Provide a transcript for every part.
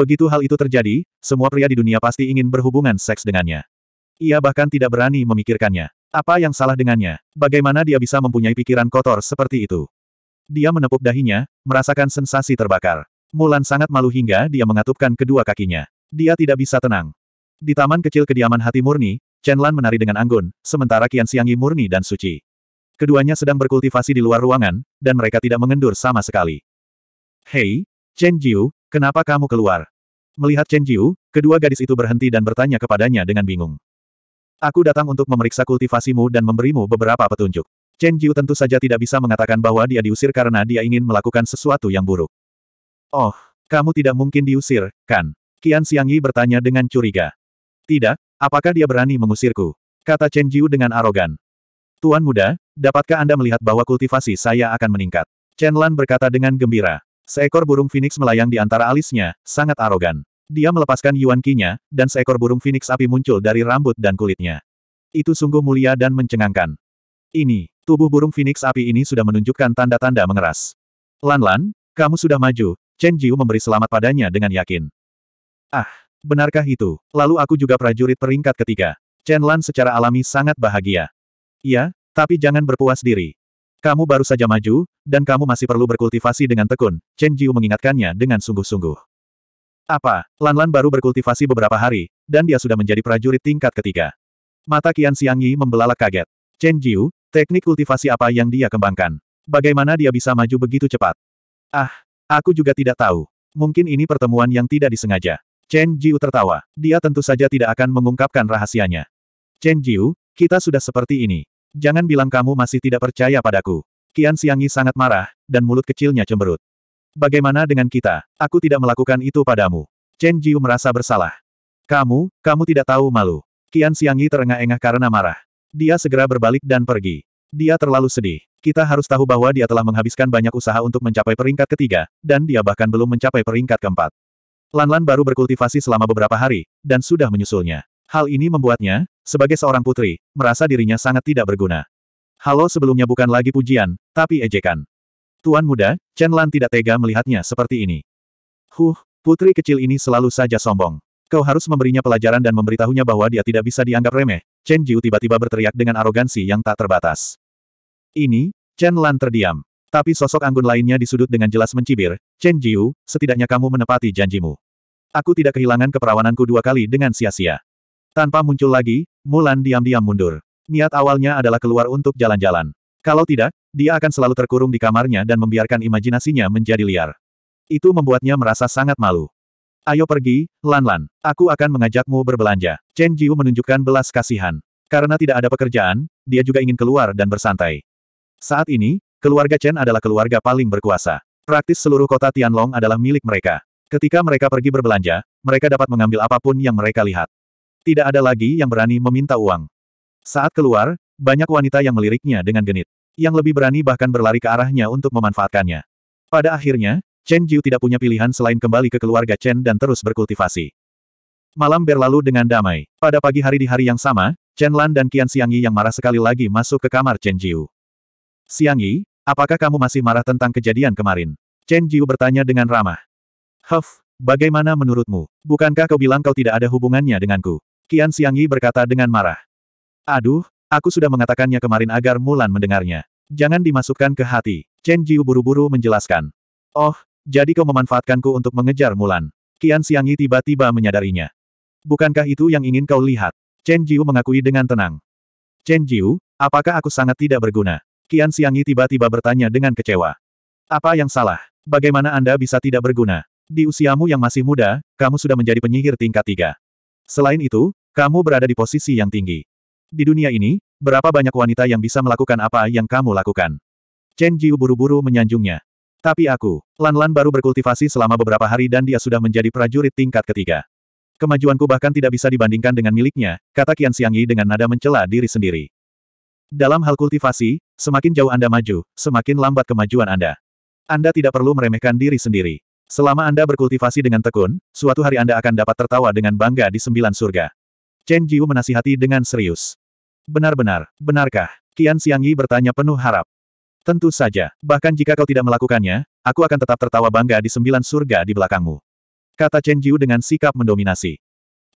Begitu hal itu terjadi, semua pria di dunia pasti ingin berhubungan seks dengannya. Ia bahkan tidak berani memikirkannya. Apa yang salah dengannya? Bagaimana dia bisa mempunyai pikiran kotor seperti itu? Dia menepuk dahinya, merasakan sensasi terbakar. Mulan sangat malu hingga dia mengatupkan kedua kakinya. Dia tidak bisa tenang. Di taman kecil kediaman hati murni, Chen Lan menari dengan anggun, sementara Qian Xiangyi murni dan suci. Keduanya sedang berkultivasi di luar ruangan, dan mereka tidak mengendur sama sekali. Hei, Chen Jiu, Kenapa kamu keluar? Melihat Chen Jiu, kedua gadis itu berhenti dan bertanya kepadanya dengan bingung. Aku datang untuk memeriksa kultivasimu dan memberimu beberapa petunjuk. Chen Jiu tentu saja tidak bisa mengatakan bahwa dia diusir karena dia ingin melakukan sesuatu yang buruk. Oh, kamu tidak mungkin diusir, kan? Qian Xiangyi bertanya dengan curiga. Tidak, apakah dia berani mengusirku? Kata Chen Jiu dengan arogan. Tuan muda, dapatkah Anda melihat bahwa kultivasi saya akan meningkat? Chen Lan berkata dengan gembira. Seekor burung Phoenix melayang di antara alisnya, sangat arogan. Dia melepaskan Yuan Qi-nya, dan seekor burung Phoenix api muncul dari rambut dan kulitnya. Itu sungguh mulia dan mencengangkan. Ini, tubuh burung Phoenix api ini sudah menunjukkan tanda-tanda mengeras. Lan-Lan, kamu sudah maju, Chen Jiu memberi selamat padanya dengan yakin. Ah, benarkah itu? Lalu aku juga prajurit peringkat ketiga. Chen Lan secara alami sangat bahagia. Ya, tapi jangan berpuas diri. Kamu baru saja maju, dan kamu masih perlu berkultivasi dengan tekun, Chen Jiu mengingatkannya dengan sungguh-sungguh. Apa, Lan Lan baru berkultivasi beberapa hari, dan dia sudah menjadi prajurit tingkat ketiga. Mata Qian Siang Yi membelalak kaget. Chen Jiu, teknik kultivasi apa yang dia kembangkan? Bagaimana dia bisa maju begitu cepat? Ah, aku juga tidak tahu. Mungkin ini pertemuan yang tidak disengaja. Chen Jiu tertawa. Dia tentu saja tidak akan mengungkapkan rahasianya. Chen Jiu, kita sudah seperti ini. Jangan bilang kamu masih tidak percaya padaku. Kian Siangi sangat marah, dan mulut kecilnya cemberut. Bagaimana dengan kita? Aku tidak melakukan itu padamu. Chen Jiu merasa bersalah. Kamu, kamu tidak tahu malu. Kian Siangi terengah-engah karena marah. Dia segera berbalik dan pergi. Dia terlalu sedih. Kita harus tahu bahwa dia telah menghabiskan banyak usaha untuk mencapai peringkat ketiga, dan dia bahkan belum mencapai peringkat keempat. Lanlan baru berkultivasi selama beberapa hari, dan sudah menyusulnya. Hal ini membuatnya, sebagai seorang putri, merasa dirinya sangat tidak berguna. Halo sebelumnya bukan lagi pujian, tapi ejekan. Tuan muda, Chen Lan tidak tega melihatnya seperti ini. Huh, putri kecil ini selalu saja sombong. Kau harus memberinya pelajaran dan memberitahunya bahwa dia tidak bisa dianggap remeh. Chen Jiu tiba-tiba berteriak dengan arogansi yang tak terbatas. Ini, Chen Lan terdiam. Tapi sosok anggun lainnya di sudut dengan jelas mencibir, Chen Jiu, setidaknya kamu menepati janjimu. Aku tidak kehilangan keperawananku dua kali dengan sia-sia. Tanpa muncul lagi, Mulan diam-diam mundur. Niat awalnya adalah keluar untuk jalan-jalan. Kalau tidak, dia akan selalu terkurung di kamarnya dan membiarkan imajinasinya menjadi liar. Itu membuatnya merasa sangat malu. Ayo pergi, Lan-Lan. Aku akan mengajakmu berbelanja. Chen Jiu menunjukkan belas kasihan. Karena tidak ada pekerjaan, dia juga ingin keluar dan bersantai. Saat ini, keluarga Chen adalah keluarga paling berkuasa. Praktis seluruh kota Tianlong adalah milik mereka. Ketika mereka pergi berbelanja, mereka dapat mengambil apapun yang mereka lihat. Tidak ada lagi yang berani meminta uang. Saat keluar, banyak wanita yang meliriknya dengan genit. Yang lebih berani bahkan berlari ke arahnya untuk memanfaatkannya. Pada akhirnya, Chen Jiu tidak punya pilihan selain kembali ke keluarga Chen dan terus berkultivasi. Malam berlalu dengan damai. Pada pagi hari di hari yang sama, Chen Lan dan Qian Xiangyi yang marah sekali lagi masuk ke kamar Chen Jiu. Xiangyi, apakah kamu masih marah tentang kejadian kemarin? Chen Jiu bertanya dengan ramah. Huff, bagaimana menurutmu? Bukankah kau bilang kau tidak ada hubungannya denganku? Qian Xiangyi berkata dengan marah. Aduh, aku sudah mengatakannya kemarin agar Mulan mendengarnya. Jangan dimasukkan ke hati. Chen Jiu buru-buru menjelaskan. Oh, jadi kau memanfaatkanku untuk mengejar Mulan. Qian Xiangyi tiba-tiba menyadarinya. Bukankah itu yang ingin kau lihat? Chen Jiu mengakui dengan tenang. Chen Jiu, apakah aku sangat tidak berguna? Qian Xiangyi tiba-tiba bertanya dengan kecewa. Apa yang salah? Bagaimana Anda bisa tidak berguna? Di usiamu yang masih muda, kamu sudah menjadi penyihir tingkat tiga. Selain itu, kamu berada di posisi yang tinggi. Di dunia ini, berapa banyak wanita yang bisa melakukan apa yang kamu lakukan? Chen Jiu buru-buru menyanjungnya. Tapi aku, Lan Lan baru berkultivasi selama beberapa hari dan dia sudah menjadi prajurit tingkat ketiga. Kemajuanku bahkan tidak bisa dibandingkan dengan miliknya, kata Qian Xiangyi dengan nada mencela diri sendiri. Dalam hal kultivasi, semakin jauh Anda maju, semakin lambat kemajuan Anda. Anda tidak perlu meremehkan diri sendiri. Selama Anda berkultivasi dengan tekun, suatu hari Anda akan dapat tertawa dengan bangga di sembilan surga. Chen Jiu menasihati dengan serius. Benar-benar, benarkah? Qian Xiangyi bertanya penuh harap. Tentu saja, bahkan jika kau tidak melakukannya, aku akan tetap tertawa bangga di sembilan surga di belakangmu. Kata Chen Jiu dengan sikap mendominasi.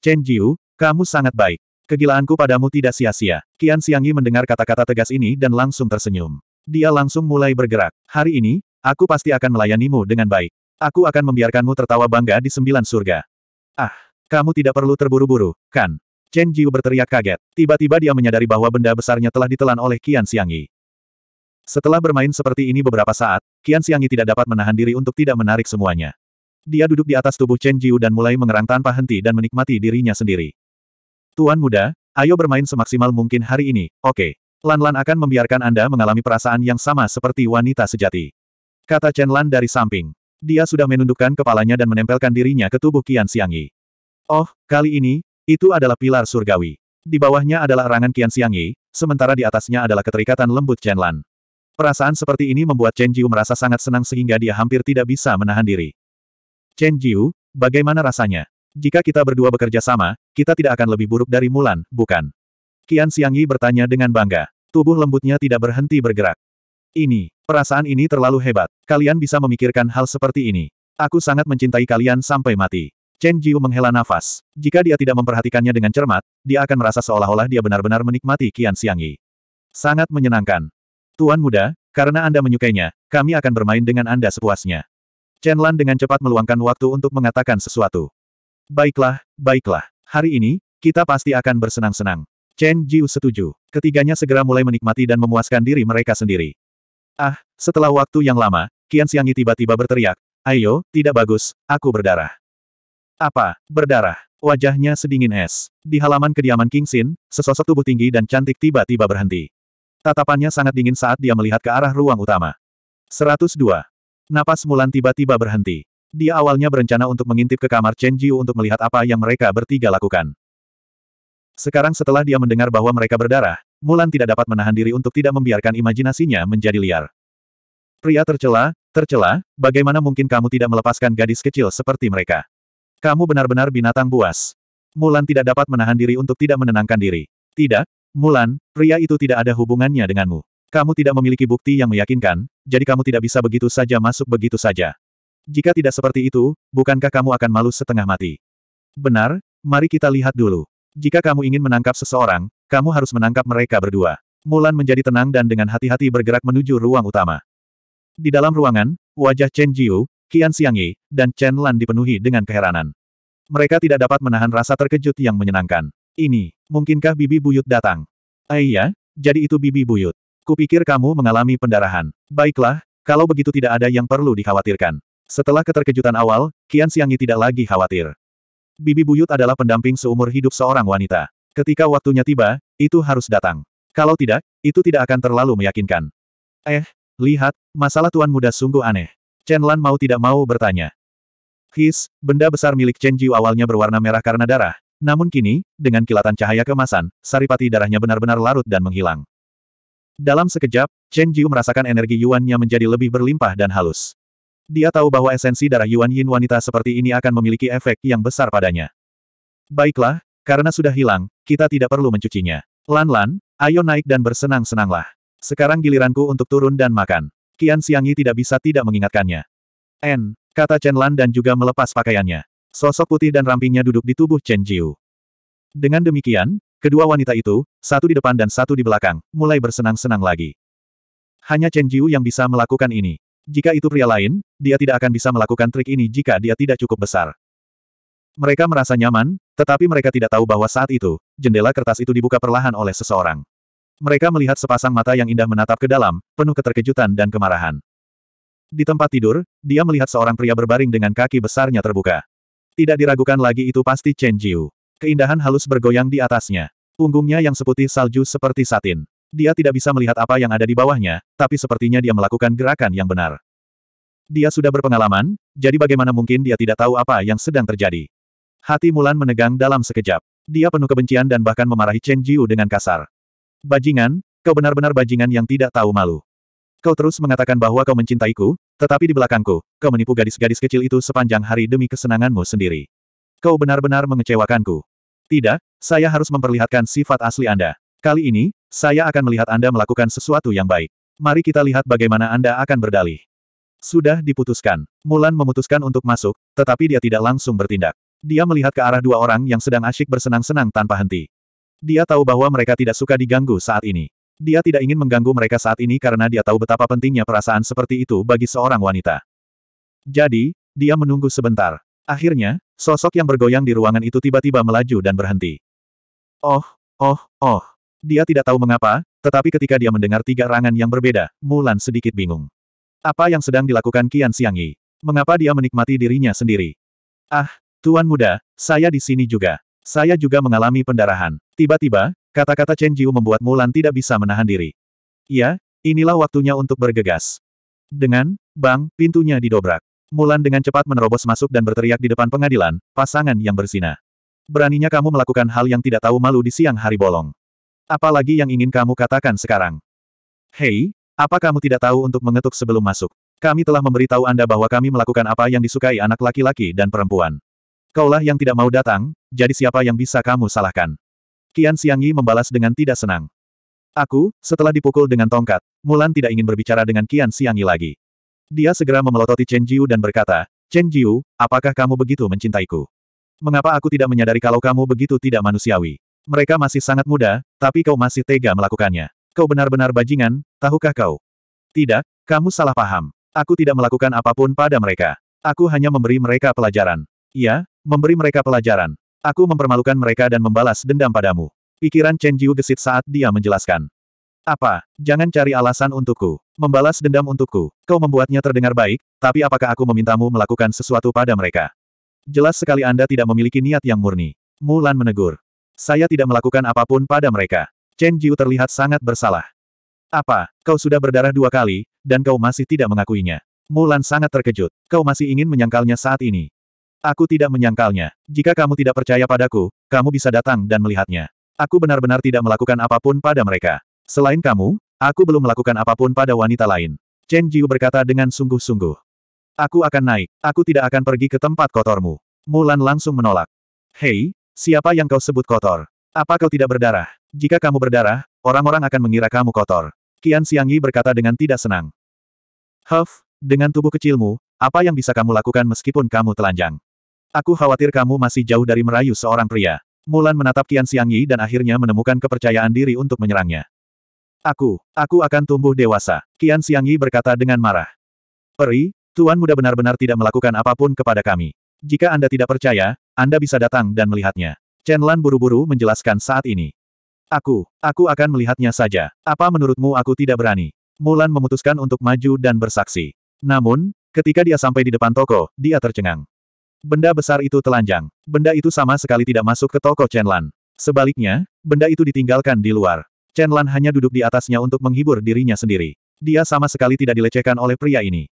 Chen Jiu, kamu sangat baik. Kegilaanku padamu tidak sia-sia. Qian Xiangyi mendengar kata-kata tegas ini dan langsung tersenyum. Dia langsung mulai bergerak. Hari ini, aku pasti akan melayanimu dengan baik. Aku akan membiarkanmu tertawa bangga di sembilan surga. Ah, kamu tidak perlu terburu-buru, kan? Chen Jiu berteriak kaget. Tiba-tiba dia menyadari bahwa benda besarnya telah ditelan oleh Qian Xiangyi. Setelah bermain seperti ini beberapa saat, Qian Xiangyi tidak dapat menahan diri untuk tidak menarik semuanya. Dia duduk di atas tubuh Chen Jiu dan mulai mengerang tanpa henti dan menikmati dirinya sendiri. Tuan muda, ayo bermain semaksimal mungkin hari ini, oke. Okay. Lan-Lan akan membiarkan Anda mengalami perasaan yang sama seperti wanita sejati. Kata Chen Lan dari samping. Dia sudah menundukkan kepalanya dan menempelkan dirinya ke tubuh Qian Xiangyi. Oh, kali ini, itu adalah pilar surgawi. Di bawahnya adalah rangan Qian Xiangyi, sementara di atasnya adalah keterikatan lembut Chen Lan. Perasaan seperti ini membuat Chen Jiu merasa sangat senang sehingga dia hampir tidak bisa menahan diri. Chen Jiu, bagaimana rasanya? Jika kita berdua bekerja sama, kita tidak akan lebih buruk dari Mulan, bukan? Qian Xiangyi bertanya dengan bangga. Tubuh lembutnya tidak berhenti bergerak. Ini, perasaan ini terlalu hebat. Kalian bisa memikirkan hal seperti ini. Aku sangat mencintai kalian sampai mati. Chen Jiu menghela nafas. Jika dia tidak memperhatikannya dengan cermat, dia akan merasa seolah-olah dia benar-benar menikmati Qian Xiangyi. Sangat menyenangkan. Tuan muda, karena Anda menyukainya, kami akan bermain dengan Anda sepuasnya. Chen Lan dengan cepat meluangkan waktu untuk mengatakan sesuatu. Baiklah, baiklah. Hari ini, kita pasti akan bersenang-senang. Chen Jiu setuju. Ketiganya segera mulai menikmati dan memuaskan diri mereka sendiri. Ah, setelah waktu yang lama, Qian Xiangyi tiba-tiba berteriak, Ayo, tidak bagus, aku berdarah. Apa? Berdarah. Wajahnya sedingin es. Di halaman kediaman King Sin, sesosok tubuh tinggi dan cantik tiba-tiba berhenti. Tatapannya sangat dingin saat dia melihat ke arah ruang utama. 102. Napas Mulan tiba-tiba berhenti. Dia awalnya berencana untuk mengintip ke kamar Chen Jiu untuk melihat apa yang mereka bertiga lakukan. Sekarang setelah dia mendengar bahwa mereka berdarah, Mulan tidak dapat menahan diri untuk tidak membiarkan imajinasinya menjadi liar. Pria tercela, tercela, bagaimana mungkin kamu tidak melepaskan gadis kecil seperti mereka? Kamu benar-benar binatang buas. Mulan tidak dapat menahan diri untuk tidak menenangkan diri. Tidak, Mulan, pria itu tidak ada hubungannya denganmu. Kamu tidak memiliki bukti yang meyakinkan, jadi kamu tidak bisa begitu saja masuk begitu saja. Jika tidak seperti itu, bukankah kamu akan malu setengah mati? Benar, mari kita lihat dulu. Jika kamu ingin menangkap seseorang, kamu harus menangkap mereka berdua. Mulan menjadi tenang dan dengan hati-hati bergerak menuju ruang utama. Di dalam ruangan, wajah Chen Jiu, Qian Xiangyi, dan Chen Lan dipenuhi dengan keheranan. Mereka tidak dapat menahan rasa terkejut yang menyenangkan. Ini, mungkinkah Bibi Buyut datang? Aiyah, eh jadi itu Bibi Buyut. Kupikir kamu mengalami pendarahan. Baiklah, kalau begitu tidak ada yang perlu dikhawatirkan. Setelah keterkejutan awal, Qian Xiangyi tidak lagi khawatir. Bibi Buyut adalah pendamping seumur hidup seorang wanita. Ketika waktunya tiba, itu harus datang. Kalau tidak, itu tidak akan terlalu meyakinkan. Eh, lihat, masalah tuan muda sungguh aneh. Chen Lan mau tidak mau bertanya. His, benda besar milik Chen Jiu awalnya berwarna merah karena darah, namun kini, dengan kilatan cahaya kemasan, saripati darahnya benar-benar larut dan menghilang. Dalam sekejap, Chen Jiu merasakan energi yuan Yuannya menjadi lebih berlimpah dan halus. Dia tahu bahwa esensi darah Yuan Yin wanita seperti ini akan memiliki efek yang besar padanya. Baiklah, karena sudah hilang, kita tidak perlu mencucinya. Lan-lan, ayo naik dan bersenang-senanglah. Sekarang giliranku untuk turun dan makan. Kian Xiangyi tidak bisa tidak mengingatkannya. N, kata Chen Lan dan juga melepas pakaiannya. Sosok putih dan rampingnya duduk di tubuh Chen Jiu. Dengan demikian, kedua wanita itu, satu di depan dan satu di belakang, mulai bersenang-senang lagi. Hanya Chen Jiu yang bisa melakukan ini. Jika itu pria lain, dia tidak akan bisa melakukan trik ini jika dia tidak cukup besar. Mereka merasa nyaman, tetapi mereka tidak tahu bahwa saat itu, jendela kertas itu dibuka perlahan oleh seseorang. Mereka melihat sepasang mata yang indah menatap ke dalam, penuh keterkejutan dan kemarahan. Di tempat tidur, dia melihat seorang pria berbaring dengan kaki besarnya terbuka. Tidak diragukan lagi itu pasti Chen Jiu. Keindahan halus bergoyang di atasnya. Punggungnya yang seputih salju seperti satin. Dia tidak bisa melihat apa yang ada di bawahnya, tapi sepertinya dia melakukan gerakan yang benar. Dia sudah berpengalaman, jadi bagaimana mungkin dia tidak tahu apa yang sedang terjadi. Hati Mulan menegang dalam sekejap. Dia penuh kebencian dan bahkan memarahi Chen Jiu dengan kasar. Bajingan, kau benar-benar bajingan yang tidak tahu malu. Kau terus mengatakan bahwa kau mencintaiku, tetapi di belakangku, kau menipu gadis-gadis kecil itu sepanjang hari demi kesenanganmu sendiri. Kau benar-benar mengecewakanku. Tidak, saya harus memperlihatkan sifat asli Anda. Kali ini, saya akan melihat Anda melakukan sesuatu yang baik. Mari kita lihat bagaimana Anda akan berdalih. Sudah diputuskan. Mulan memutuskan untuk masuk, tetapi dia tidak langsung bertindak. Dia melihat ke arah dua orang yang sedang asyik bersenang-senang tanpa henti. Dia tahu bahwa mereka tidak suka diganggu saat ini. Dia tidak ingin mengganggu mereka saat ini karena dia tahu betapa pentingnya perasaan seperti itu bagi seorang wanita. Jadi, dia menunggu sebentar. Akhirnya, sosok yang bergoyang di ruangan itu tiba-tiba melaju dan berhenti. Oh, oh, oh. Dia tidak tahu mengapa, tetapi ketika dia mendengar tiga rangan yang berbeda, Mulan sedikit bingung. Apa yang sedang dilakukan Kian Xiangyi? Mengapa dia menikmati dirinya sendiri? Ah, Tuan Muda, saya di sini juga. Saya juga mengalami pendarahan. Tiba-tiba, kata-kata Chen Jiu membuat Mulan tidak bisa menahan diri. Ya, inilah waktunya untuk bergegas. Dengan, bang, pintunya didobrak. Mulan dengan cepat menerobos masuk dan berteriak di depan pengadilan, pasangan yang bersina. Beraninya kamu melakukan hal yang tidak tahu malu di siang hari bolong. Apalagi yang ingin kamu katakan sekarang? Hei, apa kamu tidak tahu untuk mengetuk sebelum masuk? Kami telah memberitahu Anda bahwa kami melakukan apa yang disukai anak laki-laki dan perempuan. Kaulah yang tidak mau datang, jadi siapa yang bisa kamu salahkan? Qian Xiangyi membalas dengan tidak senang. Aku, setelah dipukul dengan tongkat, Mulan tidak ingin berbicara dengan Qian Xiangyi lagi. Dia segera memelototi Chen Jiu dan berkata, Chen Jiu, apakah kamu begitu mencintaiku? Mengapa aku tidak menyadari kalau kamu begitu tidak manusiawi? Mereka masih sangat muda, tapi kau masih tega melakukannya. Kau benar-benar bajingan, tahukah kau? Tidak, kamu salah paham. Aku tidak melakukan apapun pada mereka. Aku hanya memberi mereka pelajaran. Iya, Memberi mereka pelajaran. Aku mempermalukan mereka dan membalas dendam padamu. Pikiran Chen Jiu gesit saat dia menjelaskan. Apa? Jangan cari alasan untukku. Membalas dendam untukku. Kau membuatnya terdengar baik, tapi apakah aku memintamu melakukan sesuatu pada mereka? Jelas sekali Anda tidak memiliki niat yang murni. Mulan menegur. Saya tidak melakukan apapun pada mereka. Chen Jiu terlihat sangat bersalah. Apa, kau sudah berdarah dua kali, dan kau masih tidak mengakuinya? Mulan sangat terkejut. Kau masih ingin menyangkalnya saat ini. Aku tidak menyangkalnya. Jika kamu tidak percaya padaku, kamu bisa datang dan melihatnya. Aku benar-benar tidak melakukan apapun pada mereka. Selain kamu, aku belum melakukan apapun pada wanita lain. Chen Jiu berkata dengan sungguh-sungguh. Aku akan naik. Aku tidak akan pergi ke tempat kotormu. Mulan langsung menolak. Hei, siapa yang kau sebut kotor? Apa kau tidak berdarah? Jika kamu berdarah, orang-orang akan mengira kamu kotor. Qian Xiangyi berkata dengan tidak senang. Huff, dengan tubuh kecilmu, apa yang bisa kamu lakukan meskipun kamu telanjang? Aku khawatir kamu masih jauh dari merayu seorang pria. Mulan menatap Kian Siang Yi dan akhirnya menemukan kepercayaan diri untuk menyerangnya. Aku, aku akan tumbuh dewasa, Kian Siang Yi berkata dengan marah. Peri, Tuan Muda benar-benar tidak melakukan apapun kepada kami. Jika Anda tidak percaya, Anda bisa datang dan melihatnya. Chen Lan buru-buru menjelaskan saat ini. Aku, aku akan melihatnya saja. Apa menurutmu aku tidak berani? Mulan memutuskan untuk maju dan bersaksi. Namun, ketika dia sampai di depan toko, dia tercengang. Benda besar itu telanjang. Benda itu sama sekali tidak masuk ke toko Chen Lan. Sebaliknya, benda itu ditinggalkan di luar. Chen Lan hanya duduk di atasnya untuk menghibur dirinya sendiri. Dia sama sekali tidak dilecehkan oleh pria ini.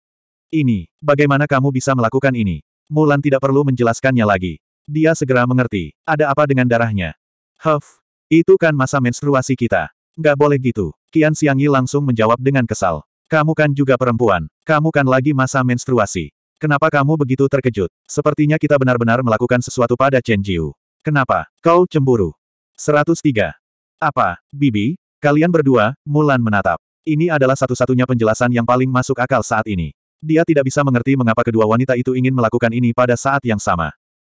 Ini, bagaimana kamu bisa melakukan ini? Mulan tidak perlu menjelaskannya lagi. Dia segera mengerti, ada apa dengan darahnya. Huff, itu kan masa menstruasi kita. Gak boleh gitu. Qian Xiangyi langsung menjawab dengan kesal. Kamu kan juga perempuan. Kamu kan lagi masa menstruasi. Kenapa kamu begitu terkejut? Sepertinya kita benar-benar melakukan sesuatu pada Chen Jiu. Kenapa? Kau cemburu. 103. Apa, Bibi? Kalian berdua, Mulan menatap. Ini adalah satu-satunya penjelasan yang paling masuk akal saat ini. Dia tidak bisa mengerti mengapa kedua wanita itu ingin melakukan ini pada saat yang sama.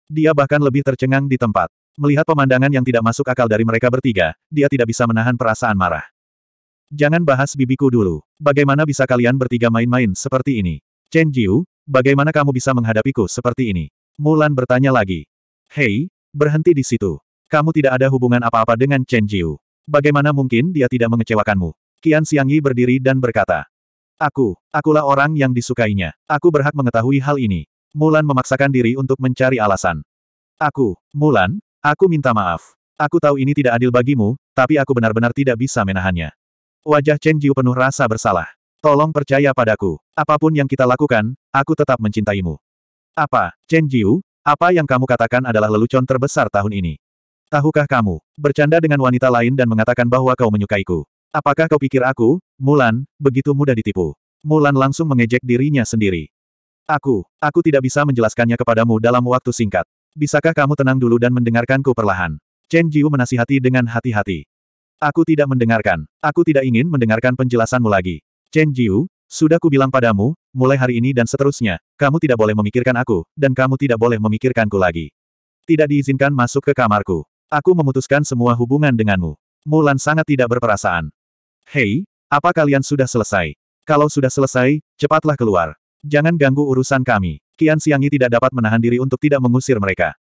Dia bahkan lebih tercengang di tempat. Melihat pemandangan yang tidak masuk akal dari mereka bertiga, dia tidak bisa menahan perasaan marah. Jangan bahas bibiku dulu. Bagaimana bisa kalian bertiga main-main seperti ini? Chen Jiu, Bagaimana kamu bisa menghadapiku seperti ini? Mulan bertanya lagi. Hei, berhenti di situ. Kamu tidak ada hubungan apa-apa dengan Chen Jiu. Bagaimana mungkin dia tidak mengecewakanmu? Qian Xiangyi berdiri dan berkata. Aku, akulah orang yang disukainya. Aku berhak mengetahui hal ini. Mulan memaksakan diri untuk mencari alasan. Aku, Mulan, aku minta maaf. Aku tahu ini tidak adil bagimu, tapi aku benar-benar tidak bisa menahannya. Wajah Chen Jiu penuh rasa bersalah. Tolong percaya padaku. Apapun yang kita lakukan, aku tetap mencintaimu. Apa, Chen Jiu, apa yang kamu katakan adalah lelucon terbesar tahun ini? Tahukah kamu, bercanda dengan wanita lain dan mengatakan bahwa kau menyukaiku. Apakah kau pikir aku, Mulan, begitu mudah ditipu? Mulan langsung mengejek dirinya sendiri. Aku, aku tidak bisa menjelaskannya kepadamu dalam waktu singkat. Bisakah kamu tenang dulu dan mendengarkanku perlahan? Chen Jiu menasihati dengan hati-hati. Aku tidak mendengarkan. Aku tidak ingin mendengarkan penjelasanmu lagi. Chen Jiu, sudah ku bilang padamu, mulai hari ini dan seterusnya, kamu tidak boleh memikirkan aku, dan kamu tidak boleh memikirkanku lagi. Tidak diizinkan masuk ke kamarku. Aku memutuskan semua hubungan denganmu. Mulan sangat tidak berperasaan. Hei, apa kalian sudah selesai? Kalau sudah selesai, cepatlah keluar. Jangan ganggu urusan kami. Kian Siangi tidak dapat menahan diri untuk tidak mengusir mereka.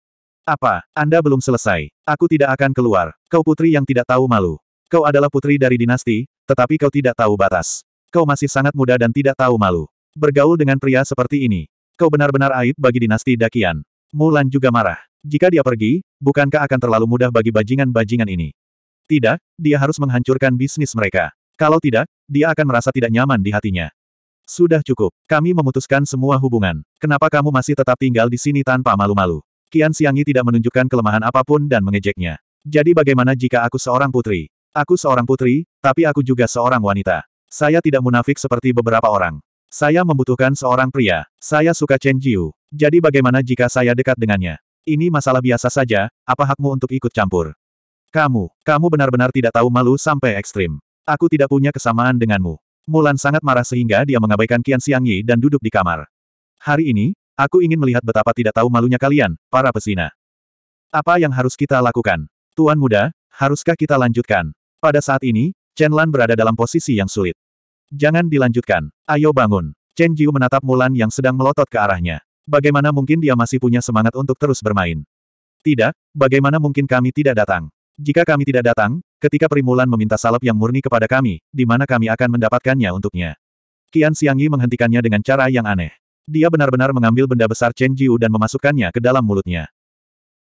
Apa, Anda belum selesai? Aku tidak akan keluar. Kau putri yang tidak tahu malu. Kau adalah putri dari dinasti, tetapi kau tidak tahu batas. Kau masih sangat muda dan tidak tahu malu. Bergaul dengan pria seperti ini. Kau benar-benar aib bagi dinasti Dakian. Mulan juga marah. Jika dia pergi, bukankah akan terlalu mudah bagi bajingan-bajingan ini? Tidak, dia harus menghancurkan bisnis mereka. Kalau tidak, dia akan merasa tidak nyaman di hatinya. Sudah cukup, kami memutuskan semua hubungan. Kenapa kamu masih tetap tinggal di sini tanpa malu-malu? Kian Siangi tidak menunjukkan kelemahan apapun dan mengejeknya. Jadi bagaimana jika aku seorang putri? Aku seorang putri, tapi aku juga seorang wanita. Saya tidak munafik seperti beberapa orang. Saya membutuhkan seorang pria. Saya suka Chen Jiu. Jadi bagaimana jika saya dekat dengannya? Ini masalah biasa saja, apa hakmu untuk ikut campur? Kamu, kamu benar-benar tidak tahu malu sampai ekstrim. Aku tidak punya kesamaan denganmu. Mulan sangat marah sehingga dia mengabaikan Qian Yi dan duduk di kamar. Hari ini, aku ingin melihat betapa tidak tahu malunya kalian, para pesina. Apa yang harus kita lakukan? Tuan muda, haruskah kita lanjutkan? Pada saat ini, Chen Lan berada dalam posisi yang sulit. Jangan dilanjutkan. Ayo bangun. Chen Jiu menatap Mulan yang sedang melotot ke arahnya. Bagaimana mungkin dia masih punya semangat untuk terus bermain? Tidak, bagaimana mungkin kami tidak datang? Jika kami tidak datang, ketika Primulan meminta salep yang murni kepada kami, di mana kami akan mendapatkannya untuknya? Qian Xiangyi menghentikannya dengan cara yang aneh. Dia benar-benar mengambil benda besar Chen Jiu dan memasukkannya ke dalam mulutnya.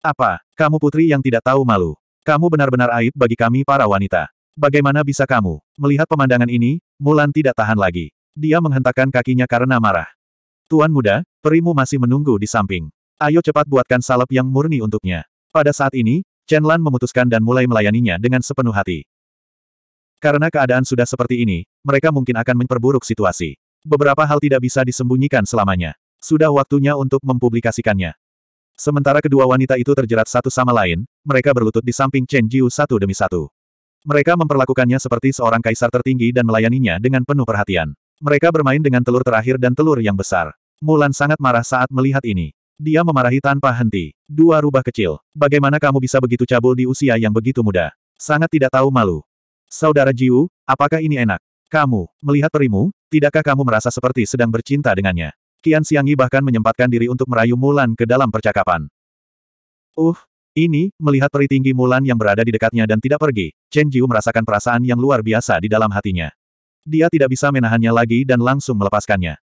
Apa, kamu putri yang tidak tahu malu? Kamu benar-benar aib bagi kami para wanita. Bagaimana bisa kamu? Melihat pemandangan ini, Mulan tidak tahan lagi. Dia menghentakkan kakinya karena marah. Tuan muda, perimu masih menunggu di samping. Ayo cepat buatkan salep yang murni untuknya. Pada saat ini, Chen Lan memutuskan dan mulai melayaninya dengan sepenuh hati. Karena keadaan sudah seperti ini, mereka mungkin akan memperburuk situasi. Beberapa hal tidak bisa disembunyikan selamanya. Sudah waktunya untuk mempublikasikannya. Sementara kedua wanita itu terjerat satu sama lain, mereka berlutut di samping Chen Jiu satu demi satu. Mereka memperlakukannya seperti seorang kaisar tertinggi dan melayaninya dengan penuh perhatian. Mereka bermain dengan telur terakhir dan telur yang besar. Mulan sangat marah saat melihat ini. Dia memarahi tanpa henti. Dua rubah kecil. Bagaimana kamu bisa begitu cabul di usia yang begitu muda? Sangat tidak tahu malu. Saudara Jiu, apakah ini enak? Kamu, melihat perimu, tidakkah kamu merasa seperti sedang bercinta dengannya? Kian Siangi bahkan menyempatkan diri untuk merayu Mulan ke dalam percakapan. Uh, ini, melihat peri tinggi Mulan yang berada di dekatnya dan tidak pergi, Chen Jiu merasakan perasaan yang luar biasa di dalam hatinya. Dia tidak bisa menahannya lagi dan langsung melepaskannya.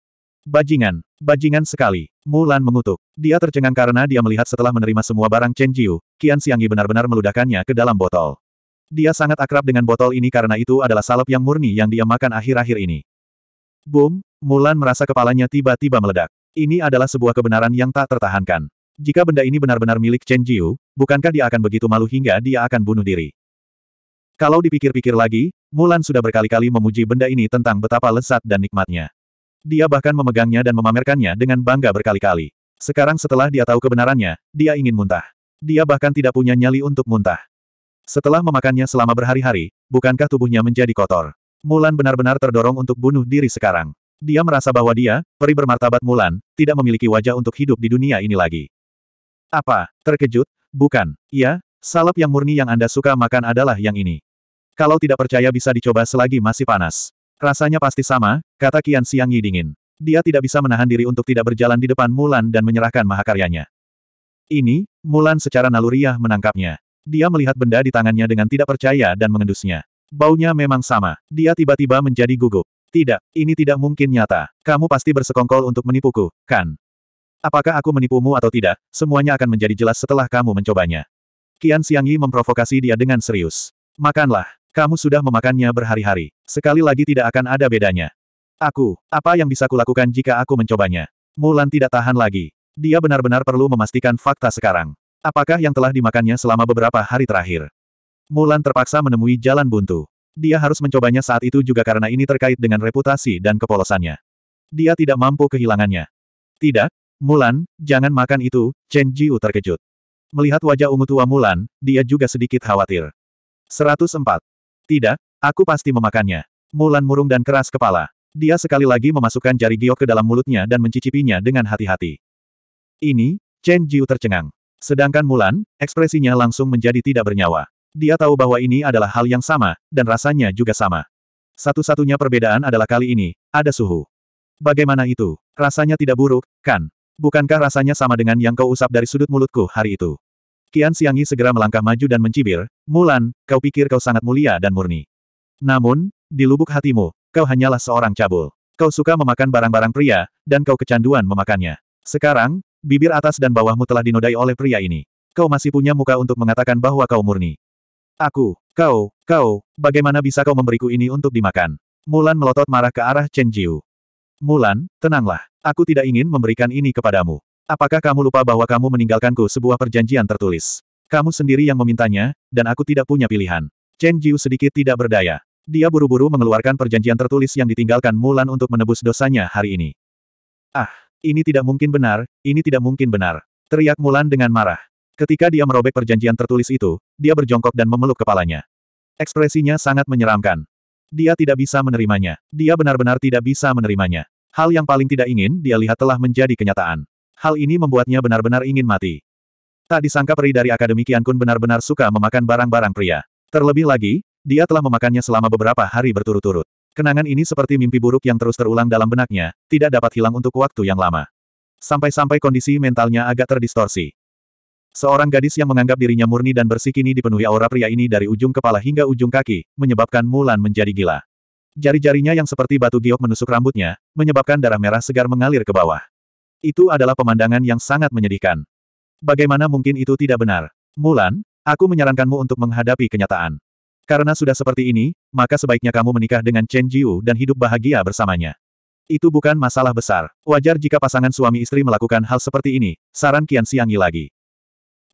Bajingan, bajingan sekali, Mulan mengutuk. Dia tercengang karena dia melihat setelah menerima semua barang Chen Jiu, Qian Xiangyi benar-benar meludahkannya ke dalam botol. Dia sangat akrab dengan botol ini karena itu adalah salep yang murni yang dia makan akhir-akhir ini. Boom, Mulan merasa kepalanya tiba-tiba meledak. Ini adalah sebuah kebenaran yang tak tertahankan. Jika benda ini benar-benar milik Chen Jiu, bukankah dia akan begitu malu hingga dia akan bunuh diri? Kalau dipikir-pikir lagi, Mulan sudah berkali-kali memuji benda ini tentang betapa lezat dan nikmatnya. Dia bahkan memegangnya dan memamerkannya dengan bangga berkali-kali. Sekarang setelah dia tahu kebenarannya, dia ingin muntah. Dia bahkan tidak punya nyali untuk muntah. Setelah memakannya selama berhari-hari, bukankah tubuhnya menjadi kotor? Mulan benar-benar terdorong untuk bunuh diri sekarang. Dia merasa bahwa dia, peri bermartabat Mulan, tidak memiliki wajah untuk hidup di dunia ini lagi. Apa, terkejut? Bukan, ya, salep yang murni yang Anda suka makan adalah yang ini. Kalau tidak percaya bisa dicoba selagi masih panas. Rasanya pasti sama, kata Kian Siang Yi dingin. Dia tidak bisa menahan diri untuk tidak berjalan di depan Mulan dan menyerahkan mahakaryanya. Ini, Mulan secara naluriah menangkapnya. Dia melihat benda di tangannya dengan tidak percaya dan mengendusnya. Baunya memang sama. Dia tiba-tiba menjadi gugup. Tidak, ini tidak mungkin nyata. Kamu pasti bersekongkol untuk menipuku, kan? Apakah aku menipumu atau tidak, semuanya akan menjadi jelas setelah kamu mencobanya. Qian Xiangyi memprovokasi dia dengan serius. Makanlah. Kamu sudah memakannya berhari-hari. Sekali lagi tidak akan ada bedanya. Aku, apa yang bisa kulakukan jika aku mencobanya? Mulan tidak tahan lagi. Dia benar-benar perlu memastikan fakta sekarang. Apakah yang telah dimakannya selama beberapa hari terakhir? Mulan terpaksa menemui jalan buntu. Dia harus mencobanya saat itu juga karena ini terkait dengan reputasi dan kepolosannya. Dia tidak mampu kehilangannya. Tidak, Mulan, jangan makan itu, Chen Jiu terkejut. Melihat wajah ungu tua Mulan, dia juga sedikit khawatir. 104. Tidak, aku pasti memakannya. Mulan murung dan keras kepala. Dia sekali lagi memasukkan jari giok ke dalam mulutnya dan mencicipinya dengan hati-hati. Ini, Chen Jiu tercengang. Sedangkan Mulan, ekspresinya langsung menjadi tidak bernyawa. Dia tahu bahwa ini adalah hal yang sama, dan rasanya juga sama. Satu-satunya perbedaan adalah kali ini, ada suhu. Bagaimana itu? Rasanya tidak buruk, kan? Bukankah rasanya sama dengan yang kau usap dari sudut mulutku hari itu? Qian Xiangyi segera melangkah maju dan mencibir, Mulan, kau pikir kau sangat mulia dan murni. Namun, di lubuk hatimu, kau hanyalah seorang cabul. Kau suka memakan barang-barang pria, dan kau kecanduan memakannya. Sekarang, bibir atas dan bawahmu telah dinodai oleh pria ini. Kau masih punya muka untuk mengatakan bahwa kau murni. Aku, kau, kau, bagaimana bisa kau memberiku ini untuk dimakan? Mulan melotot marah ke arah Chen Jiu. Mulan, tenanglah. Aku tidak ingin memberikan ini kepadamu. Apakah kamu lupa bahwa kamu meninggalkanku sebuah perjanjian tertulis? Kamu sendiri yang memintanya, dan aku tidak punya pilihan. Chen Jiu sedikit tidak berdaya. Dia buru-buru mengeluarkan perjanjian tertulis yang ditinggalkan Mulan untuk menebus dosanya hari ini. Ah, ini tidak mungkin benar, ini tidak mungkin benar. Teriak Mulan dengan marah. Ketika dia merobek perjanjian tertulis itu, dia berjongkok dan memeluk kepalanya. Ekspresinya sangat menyeramkan. Dia tidak bisa menerimanya. Dia benar-benar tidak bisa menerimanya. Hal yang paling tidak ingin dia lihat telah menjadi kenyataan. Hal ini membuatnya benar-benar ingin mati. Tak disangka peri dari Akademi Kun benar-benar suka memakan barang-barang pria. Terlebih lagi, dia telah memakannya selama beberapa hari berturut-turut. Kenangan ini seperti mimpi buruk yang terus terulang dalam benaknya, tidak dapat hilang untuk waktu yang lama. Sampai-sampai kondisi mentalnya agak terdistorsi. Seorang gadis yang menganggap dirinya murni dan bersih kini dipenuhi aura pria ini dari ujung kepala hingga ujung kaki, menyebabkan Mulan menjadi gila. Jari-jarinya yang seperti batu giok menusuk rambutnya, menyebabkan darah merah segar mengalir ke bawah. Itu adalah pemandangan yang sangat menyedihkan. Bagaimana mungkin itu tidak benar? Mulan, aku menyarankanmu untuk menghadapi kenyataan. Karena sudah seperti ini, maka sebaiknya kamu menikah dengan Chen Jiu dan hidup bahagia bersamanya. Itu bukan masalah besar. Wajar jika pasangan suami istri melakukan hal seperti ini, saran Qian Xiangyi lagi.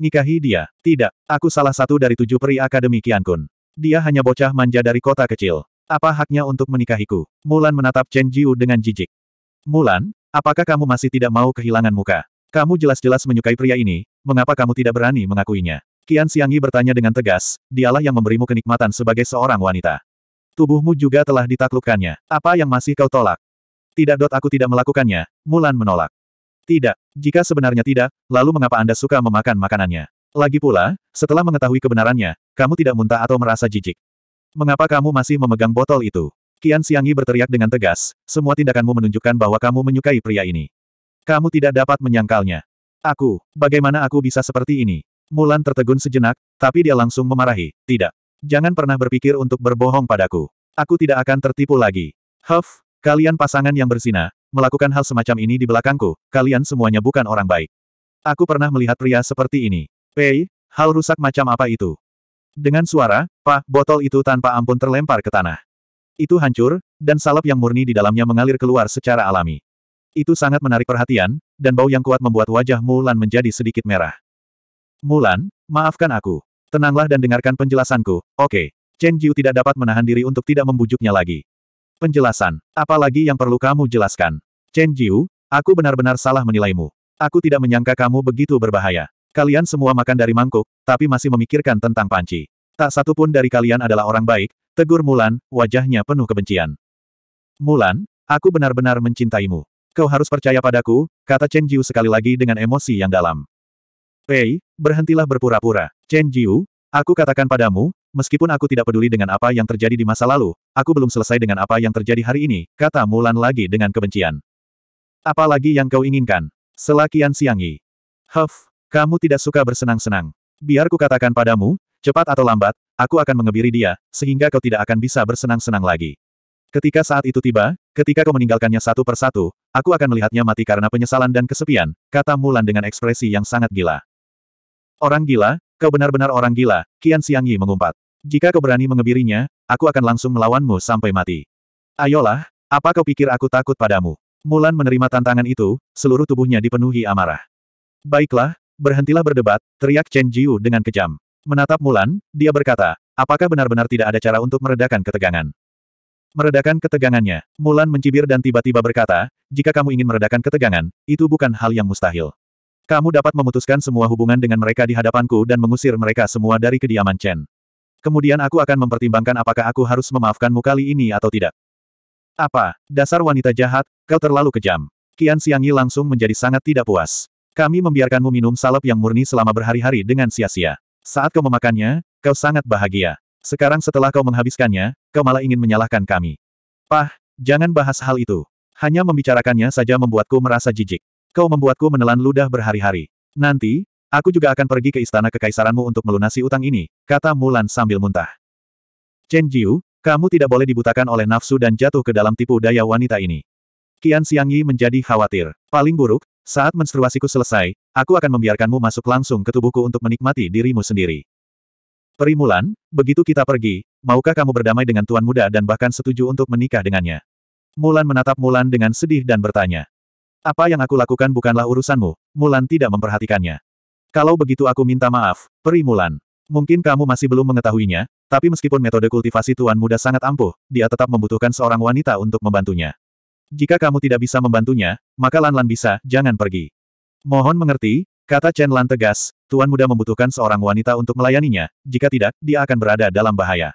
Nikahi dia. Tidak, aku salah satu dari tujuh peri Akademi Kun. Dia hanya bocah manja dari kota kecil. Apa haknya untuk menikahiku? Mulan menatap Chen Jiu dengan jijik. Mulan, apakah kamu masih tidak mau kehilangan muka? Kamu jelas-jelas menyukai pria ini, mengapa kamu tidak berani mengakuinya? Qian Xiangyi bertanya dengan tegas, dialah yang memberimu kenikmatan sebagai seorang wanita. Tubuhmu juga telah ditaklukkannya. Apa yang masih kau tolak? Tidak dot aku tidak melakukannya, Mulan menolak. Tidak, jika sebenarnya tidak, lalu mengapa Anda suka memakan makanannya? Lagi pula, setelah mengetahui kebenarannya, kamu tidak muntah atau merasa jijik. Mengapa kamu masih memegang botol itu? Kian Xiangyi berteriak dengan tegas, semua tindakanmu menunjukkan bahwa kamu menyukai pria ini. Kamu tidak dapat menyangkalnya. Aku, bagaimana aku bisa seperti ini? Mulan tertegun sejenak, tapi dia langsung memarahi, tidak. Jangan pernah berpikir untuk berbohong padaku. Aku tidak akan tertipu lagi. Huff, kalian pasangan yang bersinar, melakukan hal semacam ini di belakangku, kalian semuanya bukan orang baik. Aku pernah melihat pria seperti ini. Pei, hal rusak macam apa itu? Dengan suara, pa, botol itu tanpa ampun terlempar ke tanah. Itu hancur, dan salep yang murni di dalamnya mengalir keluar secara alami. Itu sangat menarik perhatian, dan bau yang kuat membuat wajah Mulan menjadi sedikit merah. Mulan, maafkan aku. Tenanglah dan dengarkan penjelasanku, oke. Okay. Chen Jiu tidak dapat menahan diri untuk tidak membujuknya lagi. Penjelasan, apalagi yang perlu kamu jelaskan. Chen Jiu, aku benar-benar salah menilaimu. Aku tidak menyangka kamu begitu berbahaya. Kalian semua makan dari mangkuk, tapi masih memikirkan tentang panci. Tak satu pun dari kalian adalah orang baik, tegur Mulan, wajahnya penuh kebencian. Mulan, aku benar-benar mencintaimu. Kau harus percaya padaku, kata Chen Jiu sekali lagi dengan emosi yang dalam. Pei, berhentilah berpura-pura. Chen Jiu, aku katakan padamu, meskipun aku tidak peduli dengan apa yang terjadi di masa lalu, aku belum selesai dengan apa yang terjadi hari ini, kata Mulan lagi dengan kebencian. Apalagi yang kau inginkan? Selakian Siangi. Huff, kamu tidak suka bersenang-senang. Biar kukatakan padamu, cepat atau lambat, aku akan mengebiri dia, sehingga kau tidak akan bisa bersenang-senang lagi. Ketika saat itu tiba, ketika kau meninggalkannya satu persatu, aku akan melihatnya mati karena penyesalan dan kesepian, kata Mulan dengan ekspresi yang sangat gila. Orang gila, kau benar-benar orang gila, Qian Yi mengumpat. Jika kau berani mengebirinya, aku akan langsung melawanmu sampai mati. Ayolah, apa kau pikir aku takut padamu? Mulan menerima tantangan itu, seluruh tubuhnya dipenuhi amarah. Baiklah, Berhentilah berdebat, teriak Chen Jiu dengan kejam. Menatap Mulan, dia berkata, apakah benar-benar tidak ada cara untuk meredakan ketegangan? Meredakan ketegangannya, Mulan mencibir dan tiba-tiba berkata, jika kamu ingin meredakan ketegangan, itu bukan hal yang mustahil. Kamu dapat memutuskan semua hubungan dengan mereka di hadapanku dan mengusir mereka semua dari kediaman Chen. Kemudian aku akan mempertimbangkan apakah aku harus memaafkanmu kali ini atau tidak. Apa, dasar wanita jahat, kau terlalu kejam. Qian Xiangyi langsung menjadi sangat tidak puas. Kami membiarkanmu minum salep yang murni selama berhari-hari dengan sia-sia. Saat kau memakannya, kau sangat bahagia. Sekarang setelah kau menghabiskannya, kau malah ingin menyalahkan kami. Pah, jangan bahas hal itu. Hanya membicarakannya saja membuatku merasa jijik. Kau membuatku menelan ludah berhari-hari. Nanti, aku juga akan pergi ke istana kekaisaranmu untuk melunasi utang ini, kata Mulan sambil muntah. Chen Jiu, kamu tidak boleh dibutakan oleh nafsu dan jatuh ke dalam tipu daya wanita ini. Kian Xiangyi menjadi khawatir. Paling buruk, saat menstruasiku selesai, aku akan membiarkanmu masuk langsung ke tubuhku untuk menikmati dirimu sendiri. Perimulan, begitu kita pergi, maukah kamu berdamai dengan tuan muda dan bahkan setuju untuk menikah dengannya? Mulan menatap Mulan dengan sedih dan bertanya. Apa yang aku lakukan bukanlah urusanmu, Mulan tidak memperhatikannya. Kalau begitu aku minta maaf, Perimulan. Mungkin kamu masih belum mengetahuinya, tapi meskipun metode kultivasi tuan muda sangat ampuh, dia tetap membutuhkan seorang wanita untuk membantunya. Jika kamu tidak bisa membantunya, maka Lan Lan bisa, jangan pergi. Mohon mengerti, kata Chen Lan tegas, Tuan Muda membutuhkan seorang wanita untuk melayaninya, jika tidak, dia akan berada dalam bahaya.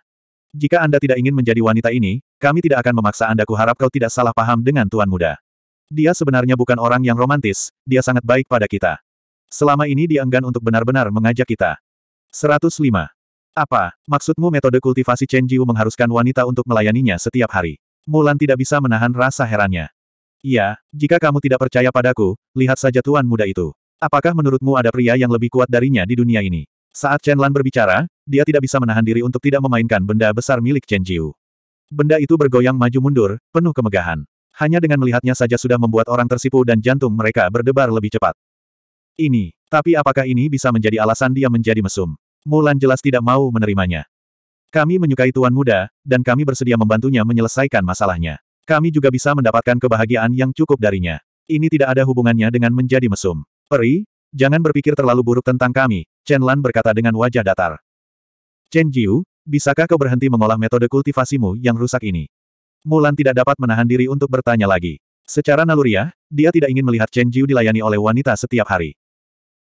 Jika Anda tidak ingin menjadi wanita ini, kami tidak akan memaksa Anda kuharap kau tidak salah paham dengan Tuan Muda. Dia sebenarnya bukan orang yang romantis, dia sangat baik pada kita. Selama ini dia enggan untuk benar-benar mengajak kita. 105. Apa, maksudmu metode kultivasi Chen Jiu mengharuskan wanita untuk melayaninya setiap hari? Mulan tidak bisa menahan rasa herannya. Iya, jika kamu tidak percaya padaku, lihat saja tuan muda itu. Apakah menurutmu ada pria yang lebih kuat darinya di dunia ini? Saat Chen Lan berbicara, dia tidak bisa menahan diri untuk tidak memainkan benda besar milik Chen Jiu. Benda itu bergoyang maju mundur, penuh kemegahan. Hanya dengan melihatnya saja sudah membuat orang tersipu dan jantung mereka berdebar lebih cepat. Ini, tapi apakah ini bisa menjadi alasan dia menjadi mesum? Mulan jelas tidak mau menerimanya. Kami menyukai Tuan Muda, dan kami bersedia membantunya menyelesaikan masalahnya. Kami juga bisa mendapatkan kebahagiaan yang cukup darinya. Ini tidak ada hubungannya dengan menjadi mesum. Peri, jangan berpikir terlalu buruk tentang kami, Chen Lan berkata dengan wajah datar. Chen Jiu, bisakah kau berhenti mengolah metode kultivasimu yang rusak ini? Mulan tidak dapat menahan diri untuk bertanya lagi. Secara naluriah, dia tidak ingin melihat Chen Jiu dilayani oleh wanita setiap hari.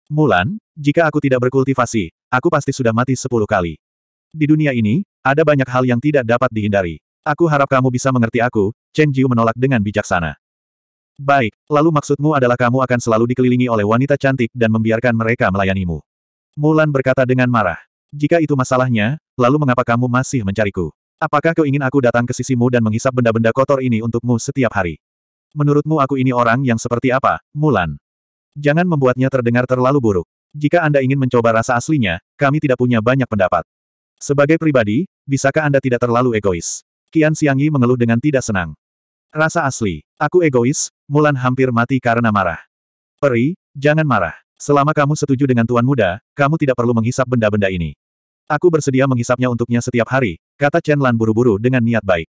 Mulan, jika aku tidak berkultivasi, aku pasti sudah mati sepuluh kali. Di dunia ini, ada banyak hal yang tidak dapat dihindari. Aku harap kamu bisa mengerti aku, Chen Jiu menolak dengan bijaksana. Baik, lalu maksudmu adalah kamu akan selalu dikelilingi oleh wanita cantik dan membiarkan mereka melayanimu. Mulan berkata dengan marah. Jika itu masalahnya, lalu mengapa kamu masih mencariku? Apakah kau ingin aku datang ke sisimu dan menghisap benda-benda kotor ini untukmu setiap hari? Menurutmu aku ini orang yang seperti apa, Mulan? Jangan membuatnya terdengar terlalu buruk. Jika Anda ingin mencoba rasa aslinya, kami tidak punya banyak pendapat. Sebagai pribadi, bisakah Anda tidak terlalu egois? Kian Xiangyi mengeluh dengan tidak senang. Rasa asli, aku egois, Mulan hampir mati karena marah. Peri, jangan marah. Selama kamu setuju dengan Tuan Muda, kamu tidak perlu menghisap benda-benda ini. Aku bersedia menghisapnya untuknya setiap hari, kata Chen Lan buru-buru dengan niat baik.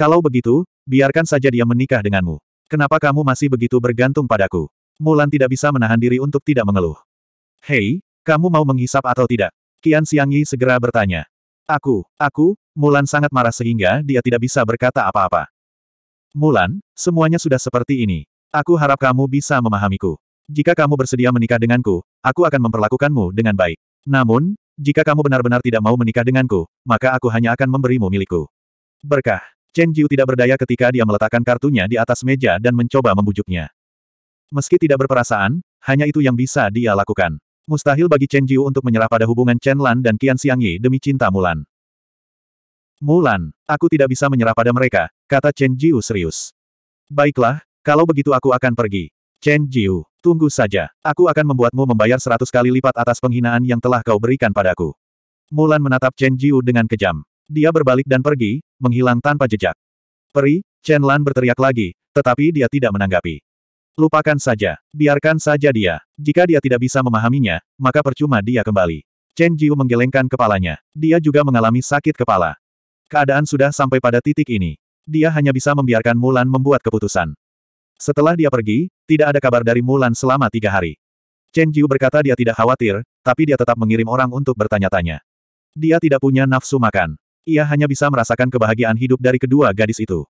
Kalau begitu, biarkan saja dia menikah denganmu. Kenapa kamu masih begitu bergantung padaku? Mulan tidak bisa menahan diri untuk tidak mengeluh. Hei, kamu mau menghisap atau tidak? Qian Xiangyi segera bertanya. Aku, aku, Mulan sangat marah sehingga dia tidak bisa berkata apa-apa. Mulan, semuanya sudah seperti ini. Aku harap kamu bisa memahamiku. Jika kamu bersedia menikah denganku, aku akan memperlakukanmu dengan baik. Namun, jika kamu benar-benar tidak mau menikah denganku, maka aku hanya akan memberimu milikku. Berkah. Chen Jiu tidak berdaya ketika dia meletakkan kartunya di atas meja dan mencoba membujuknya. Meski tidak berperasaan, hanya itu yang bisa dia lakukan. Mustahil bagi Chen Jiu untuk menyerah pada hubungan Chen Lan dan Qian Xiangyi demi cinta Mulan. Mulan, aku tidak bisa menyerah pada mereka, kata Chen Jiu serius. Baiklah, kalau begitu aku akan pergi. Chen Jiu, tunggu saja. Aku akan membuatmu membayar seratus kali lipat atas penghinaan yang telah kau berikan padaku. Mulan menatap Chen Jiu dengan kejam. Dia berbalik dan pergi, menghilang tanpa jejak. Peri, Chen Lan berteriak lagi, tetapi dia tidak menanggapi. Lupakan saja. Biarkan saja dia. Jika dia tidak bisa memahaminya, maka percuma dia kembali. Chen Jiu menggelengkan kepalanya. Dia juga mengalami sakit kepala. Keadaan sudah sampai pada titik ini. Dia hanya bisa membiarkan Mulan membuat keputusan. Setelah dia pergi, tidak ada kabar dari Mulan selama tiga hari. Chen Jiu berkata dia tidak khawatir, tapi dia tetap mengirim orang untuk bertanya-tanya. Dia tidak punya nafsu makan. Ia hanya bisa merasakan kebahagiaan hidup dari kedua gadis itu.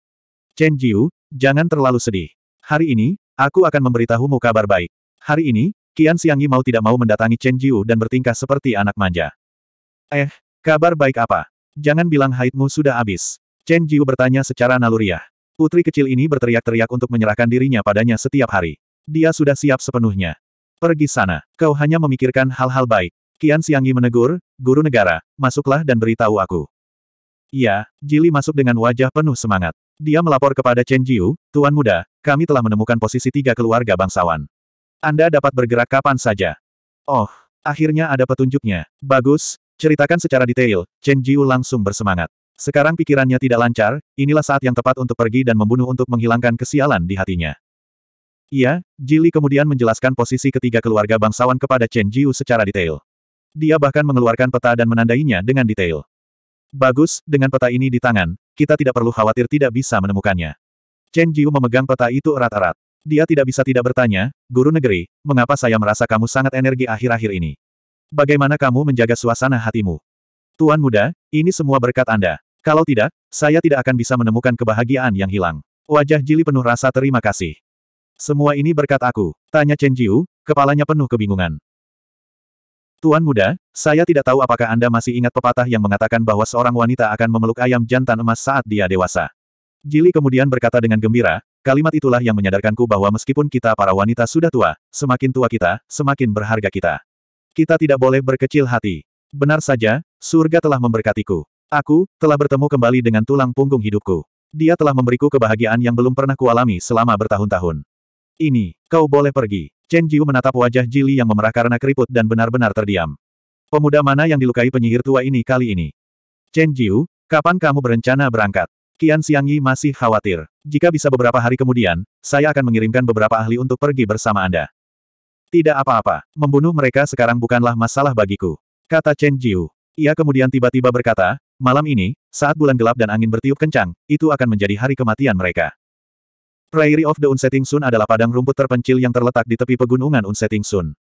Chen Jiu, jangan terlalu sedih. Hari ini, aku akan memberitahumu kabar baik. Hari ini, Qian Xiangyi mau tidak mau mendatangi Chen Jiu dan bertingkah seperti anak manja. Eh, kabar baik apa? Jangan bilang haidmu sudah habis. Chen Jiu bertanya secara naluriah. Putri kecil ini berteriak-teriak untuk menyerahkan dirinya padanya setiap hari. Dia sudah siap sepenuhnya. Pergi sana. Kau hanya memikirkan hal-hal baik. Qian Xiangyi menegur, guru negara, masuklah dan beritahu aku. Iya, Jili masuk dengan wajah penuh semangat. Dia melapor kepada Chen Jiu, Tuan Muda, kami telah menemukan posisi tiga keluarga bangsawan. Anda dapat bergerak kapan saja. Oh, akhirnya ada petunjuknya. Bagus, ceritakan secara detail, Chen Jiu langsung bersemangat. Sekarang pikirannya tidak lancar, inilah saat yang tepat untuk pergi dan membunuh untuk menghilangkan kesialan di hatinya. Iya, Jili kemudian menjelaskan posisi ketiga keluarga bangsawan kepada Chen Jiu secara detail. Dia bahkan mengeluarkan peta dan menandainya dengan detail. Bagus, dengan peta ini di tangan, kita tidak perlu khawatir tidak bisa menemukannya. Chen Jiu memegang peta itu erat-erat. Dia tidak bisa tidak bertanya, Guru Negeri, mengapa saya merasa kamu sangat energi akhir-akhir ini? Bagaimana kamu menjaga suasana hatimu? Tuan muda, ini semua berkat Anda. Kalau tidak, saya tidak akan bisa menemukan kebahagiaan yang hilang. Wajah Jili penuh rasa terima kasih. Semua ini berkat aku, tanya Chen Jiu, kepalanya penuh kebingungan. Tuan muda, saya tidak tahu apakah Anda masih ingat pepatah yang mengatakan bahwa seorang wanita akan memeluk ayam jantan emas saat dia dewasa. Jili kemudian berkata dengan gembira, kalimat itulah yang menyadarkanku bahwa meskipun kita para wanita sudah tua, semakin tua kita, semakin berharga kita. Kita tidak boleh berkecil hati. Benar saja, surga telah memberkatiku. Aku, telah bertemu kembali dengan tulang punggung hidupku. Dia telah memberiku kebahagiaan yang belum pernah kualami selama bertahun-tahun. Ini, kau boleh pergi. Chen Jiu menatap wajah Jili yang memerah karena keriput dan benar-benar terdiam. Pemuda mana yang dilukai penyihir tua ini kali ini? Chen Jiu, kapan kamu berencana berangkat? Qian Xiangyi masih khawatir. Jika bisa beberapa hari kemudian, saya akan mengirimkan beberapa ahli untuk pergi bersama Anda. Tidak apa-apa, membunuh mereka sekarang bukanlah masalah bagiku. Kata Chen Jiu. Ia kemudian tiba-tiba berkata, malam ini, saat bulan gelap dan angin bertiup kencang, itu akan menjadi hari kematian mereka. Prairie of the Unsetting Sun adalah padang rumput terpencil yang terletak di tepi pegunungan Unsetting Sun.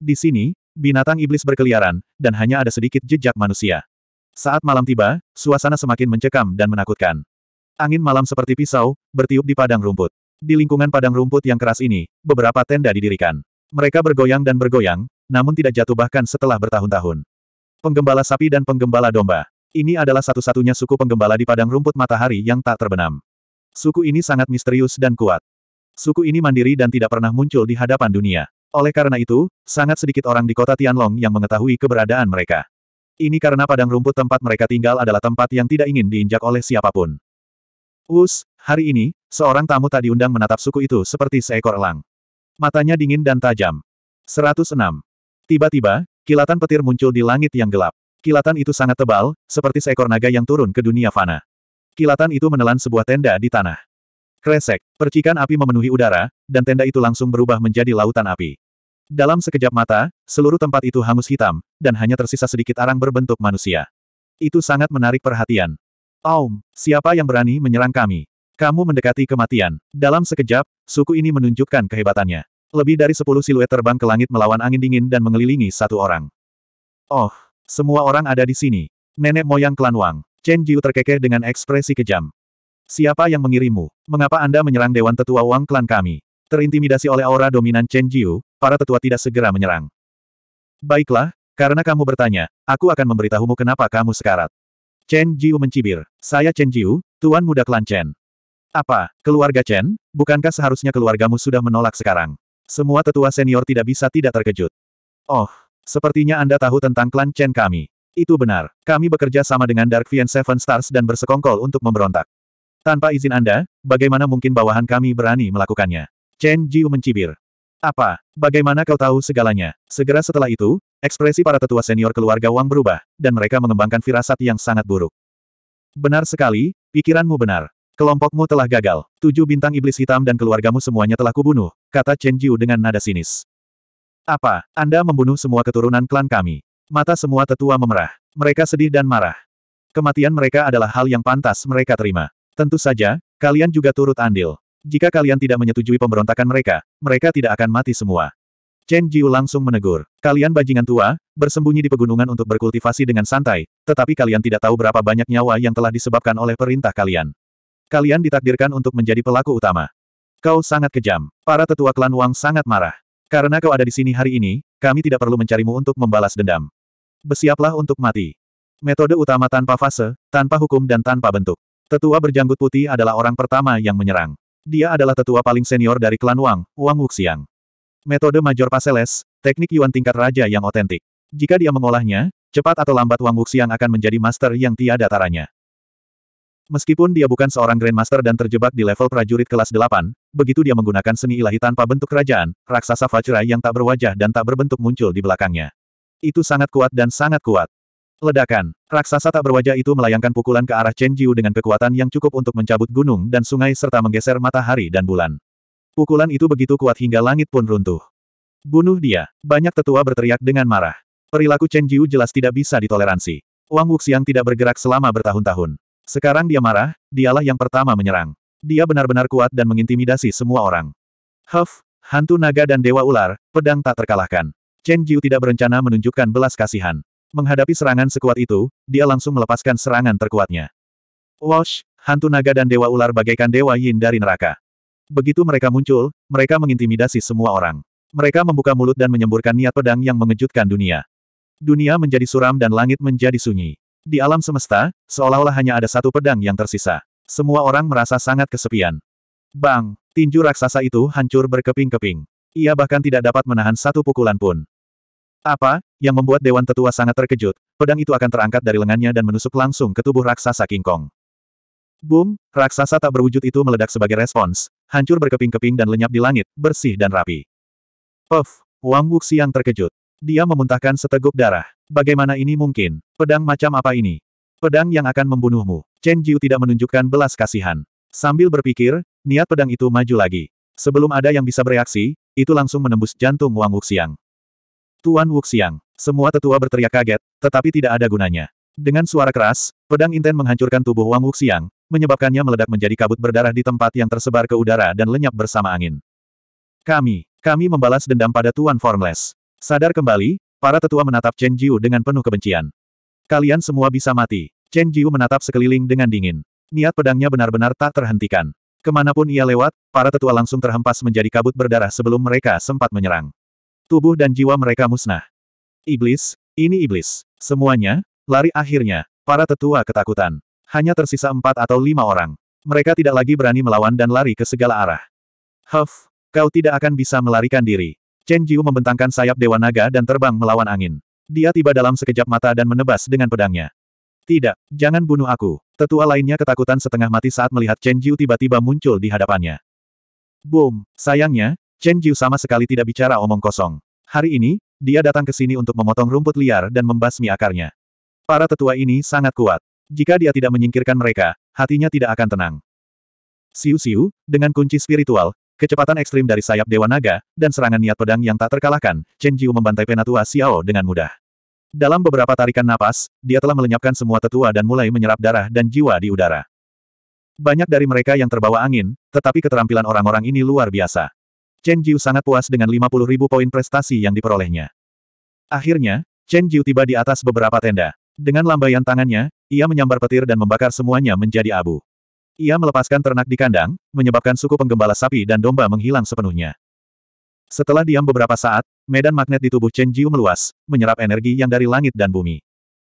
Di sini, binatang iblis berkeliaran, dan hanya ada sedikit jejak manusia. Saat malam tiba, suasana semakin mencekam dan menakutkan. Angin malam seperti pisau, bertiup di padang rumput. Di lingkungan padang rumput yang keras ini, beberapa tenda didirikan. Mereka bergoyang dan bergoyang, namun tidak jatuh bahkan setelah bertahun-tahun. Penggembala sapi dan penggembala domba. Ini adalah satu-satunya suku penggembala di padang rumput matahari yang tak terbenam. Suku ini sangat misterius dan kuat. Suku ini mandiri dan tidak pernah muncul di hadapan dunia. Oleh karena itu, sangat sedikit orang di kota Tianlong yang mengetahui keberadaan mereka. Ini karena padang rumput tempat mereka tinggal adalah tempat yang tidak ingin diinjak oleh siapapun. Wus, hari ini, seorang tamu tadi undang menatap suku itu seperti seekor elang. Matanya dingin dan tajam. 106. Tiba-tiba, kilatan petir muncul di langit yang gelap. Kilatan itu sangat tebal, seperti seekor naga yang turun ke dunia fana. Kilatan itu menelan sebuah tenda di tanah. Kresek, percikan api memenuhi udara, dan tenda itu langsung berubah menjadi lautan api. Dalam sekejap mata, seluruh tempat itu hangus hitam, dan hanya tersisa sedikit arang berbentuk manusia. Itu sangat menarik perhatian. Aum, siapa yang berani menyerang kami? Kamu mendekati kematian. Dalam sekejap, suku ini menunjukkan kehebatannya. Lebih dari sepuluh siluet terbang ke langit melawan angin dingin dan mengelilingi satu orang. Oh, semua orang ada di sini. Nenek moyang klan Wang. Chen Jiu terkekeh dengan ekspresi kejam. Siapa yang mengirimu? Mengapa Anda menyerang Dewan Tetua Wang Klan kami? Terintimidasi oleh aura dominan Chen Jiu, para tetua tidak segera menyerang. Baiklah, karena kamu bertanya, aku akan memberitahumu kenapa kamu sekarat. Chen Jiu mencibir. Saya Chen Jiu, Tuan Muda Klan Chen. Apa, keluarga Chen, bukankah seharusnya keluargamu sudah menolak sekarang? Semua tetua senior tidak bisa tidak terkejut. Oh, sepertinya Anda tahu tentang klan Chen kami. Itu benar. Kami bekerja sama dengan Dark Vian Seven Stars dan bersekongkol untuk memberontak. Tanpa izin Anda, bagaimana mungkin bawahan kami berani melakukannya? Chen Jiu mencibir. Apa? Bagaimana kau tahu segalanya? Segera setelah itu, ekspresi para tetua senior keluarga Wang berubah, dan mereka mengembangkan firasat yang sangat buruk. Benar sekali, pikiranmu benar. Kelompokmu telah gagal. Tujuh bintang iblis hitam dan keluargamu semuanya telah kubunuh, kata Chen Jiu dengan nada sinis. Apa? Anda membunuh semua keturunan klan kami. Mata semua tetua memerah. Mereka sedih dan marah. Kematian mereka adalah hal yang pantas mereka terima. Tentu saja, kalian juga turut andil. Jika kalian tidak menyetujui pemberontakan mereka, mereka tidak akan mati semua. Chen Jiu langsung menegur. Kalian bajingan tua, bersembunyi di pegunungan untuk berkultivasi dengan santai, tetapi kalian tidak tahu berapa banyak nyawa yang telah disebabkan oleh perintah kalian. Kalian ditakdirkan untuk menjadi pelaku utama. Kau sangat kejam. Para tetua klan Wang sangat marah. Karena kau ada di sini hari ini, kami tidak perlu mencarimu untuk membalas dendam. Bersiaplah untuk mati. Metode utama tanpa fase, tanpa hukum dan tanpa bentuk. Tetua berjanggut putih adalah orang pertama yang menyerang. Dia adalah tetua paling senior dari klan Wang, Wang Wuxiang. Metode Major Paseles, teknik Yuan tingkat raja yang otentik. Jika dia mengolahnya, cepat atau lambat Wang Wuxiang akan menjadi master yang tiada taranya. Meskipun dia bukan seorang Grandmaster dan terjebak di level prajurit kelas 8, begitu dia menggunakan seni ilahi tanpa bentuk kerajaan, raksasa fajar yang tak berwajah dan tak berbentuk muncul di belakangnya. Itu sangat kuat dan sangat kuat. Ledakan, raksasa tak berwajah itu melayangkan pukulan ke arah Chen Jiu dengan kekuatan yang cukup untuk mencabut gunung dan sungai serta menggeser matahari dan bulan. Pukulan itu begitu kuat hingga langit pun runtuh. Bunuh dia, banyak tetua berteriak dengan marah. Perilaku Chen Jiu jelas tidak bisa ditoleransi. Wang Wuxiang tidak bergerak selama bertahun-tahun. Sekarang dia marah, dialah yang pertama menyerang. Dia benar-benar kuat dan mengintimidasi semua orang. Huff, hantu naga dan dewa ular, pedang tak terkalahkan. Chen Jiu tidak berencana menunjukkan belas kasihan. Menghadapi serangan sekuat itu, dia langsung melepaskan serangan terkuatnya. Wash, hantu naga dan dewa ular bagaikan dewa yin dari neraka. Begitu mereka muncul, mereka mengintimidasi semua orang. Mereka membuka mulut dan menyemburkan niat pedang yang mengejutkan dunia. Dunia menjadi suram dan langit menjadi sunyi. Di alam semesta, seolah-olah hanya ada satu pedang yang tersisa. Semua orang merasa sangat kesepian. Bang! Tinju raksasa itu hancur berkeping-keping. Ia bahkan tidak dapat menahan satu pukulan pun. Apa? Yang membuat Dewan Tetua sangat terkejut, pedang itu akan terangkat dari lengannya dan menusuk langsung ke tubuh raksasa King Kong. Boom! Raksasa tak berwujud itu meledak sebagai respons, hancur berkeping-keping dan lenyap di langit, bersih dan rapi. Puff! Wang Wuxiang terkejut. Dia memuntahkan seteguk darah. Bagaimana ini mungkin? Pedang macam apa ini? Pedang yang akan membunuhmu. Chen Jiu tidak menunjukkan belas kasihan. Sambil berpikir, niat pedang itu maju lagi. Sebelum ada yang bisa bereaksi, itu langsung menembus jantung Wang Wuxiang. Tuan Wuxiang, semua tetua berteriak kaget, tetapi tidak ada gunanya. Dengan suara keras, pedang inten menghancurkan tubuh Wang Wuxiang, menyebabkannya meledak menjadi kabut berdarah di tempat yang tersebar ke udara dan lenyap bersama angin. Kami, kami membalas dendam pada Tuan Formless. Sadar kembali, para tetua menatap Chen Jiu dengan penuh kebencian. Kalian semua bisa mati. Chen Jiu menatap sekeliling dengan dingin. Niat pedangnya benar-benar tak terhentikan. Kemanapun ia lewat, para tetua langsung terhempas menjadi kabut berdarah sebelum mereka sempat menyerang. Tubuh dan jiwa mereka musnah. Iblis, ini iblis. Semuanya, lari akhirnya, para tetua ketakutan. Hanya tersisa empat atau lima orang. Mereka tidak lagi berani melawan dan lari ke segala arah. Huff, kau tidak akan bisa melarikan diri. Chen Jiu membentangkan sayap Dewa Naga dan terbang melawan angin. Dia tiba dalam sekejap mata dan menebas dengan pedangnya. Tidak, jangan bunuh aku. Tetua lainnya ketakutan setengah mati saat melihat Chen Jiu tiba-tiba muncul di hadapannya. Boom, sayangnya, Chen Jiu sama sekali tidak bicara omong kosong. Hari ini, dia datang ke sini untuk memotong rumput liar dan membasmi akarnya. Para tetua ini sangat kuat. Jika dia tidak menyingkirkan mereka, hatinya tidak akan tenang. Siu-siu, dengan kunci spiritual, kecepatan ekstrim dari sayap Dewa Naga, dan serangan niat pedang yang tak terkalahkan, Chen Jiu membantai Penatua Xiao dengan mudah. Dalam beberapa tarikan napas, dia telah melenyapkan semua tetua dan mulai menyerap darah dan jiwa di udara. Banyak dari mereka yang terbawa angin, tetapi keterampilan orang-orang ini luar biasa. Chen Jiu sangat puas dengan 50 ribu poin prestasi yang diperolehnya. Akhirnya, Chen Jiu tiba di atas beberapa tenda. Dengan lambaian tangannya, ia menyambar petir dan membakar semuanya menjadi abu. Ia melepaskan ternak di kandang, menyebabkan suku penggembala sapi dan domba menghilang sepenuhnya. Setelah diam beberapa saat, medan magnet di tubuh Chen Jiu meluas, menyerap energi yang dari langit dan bumi.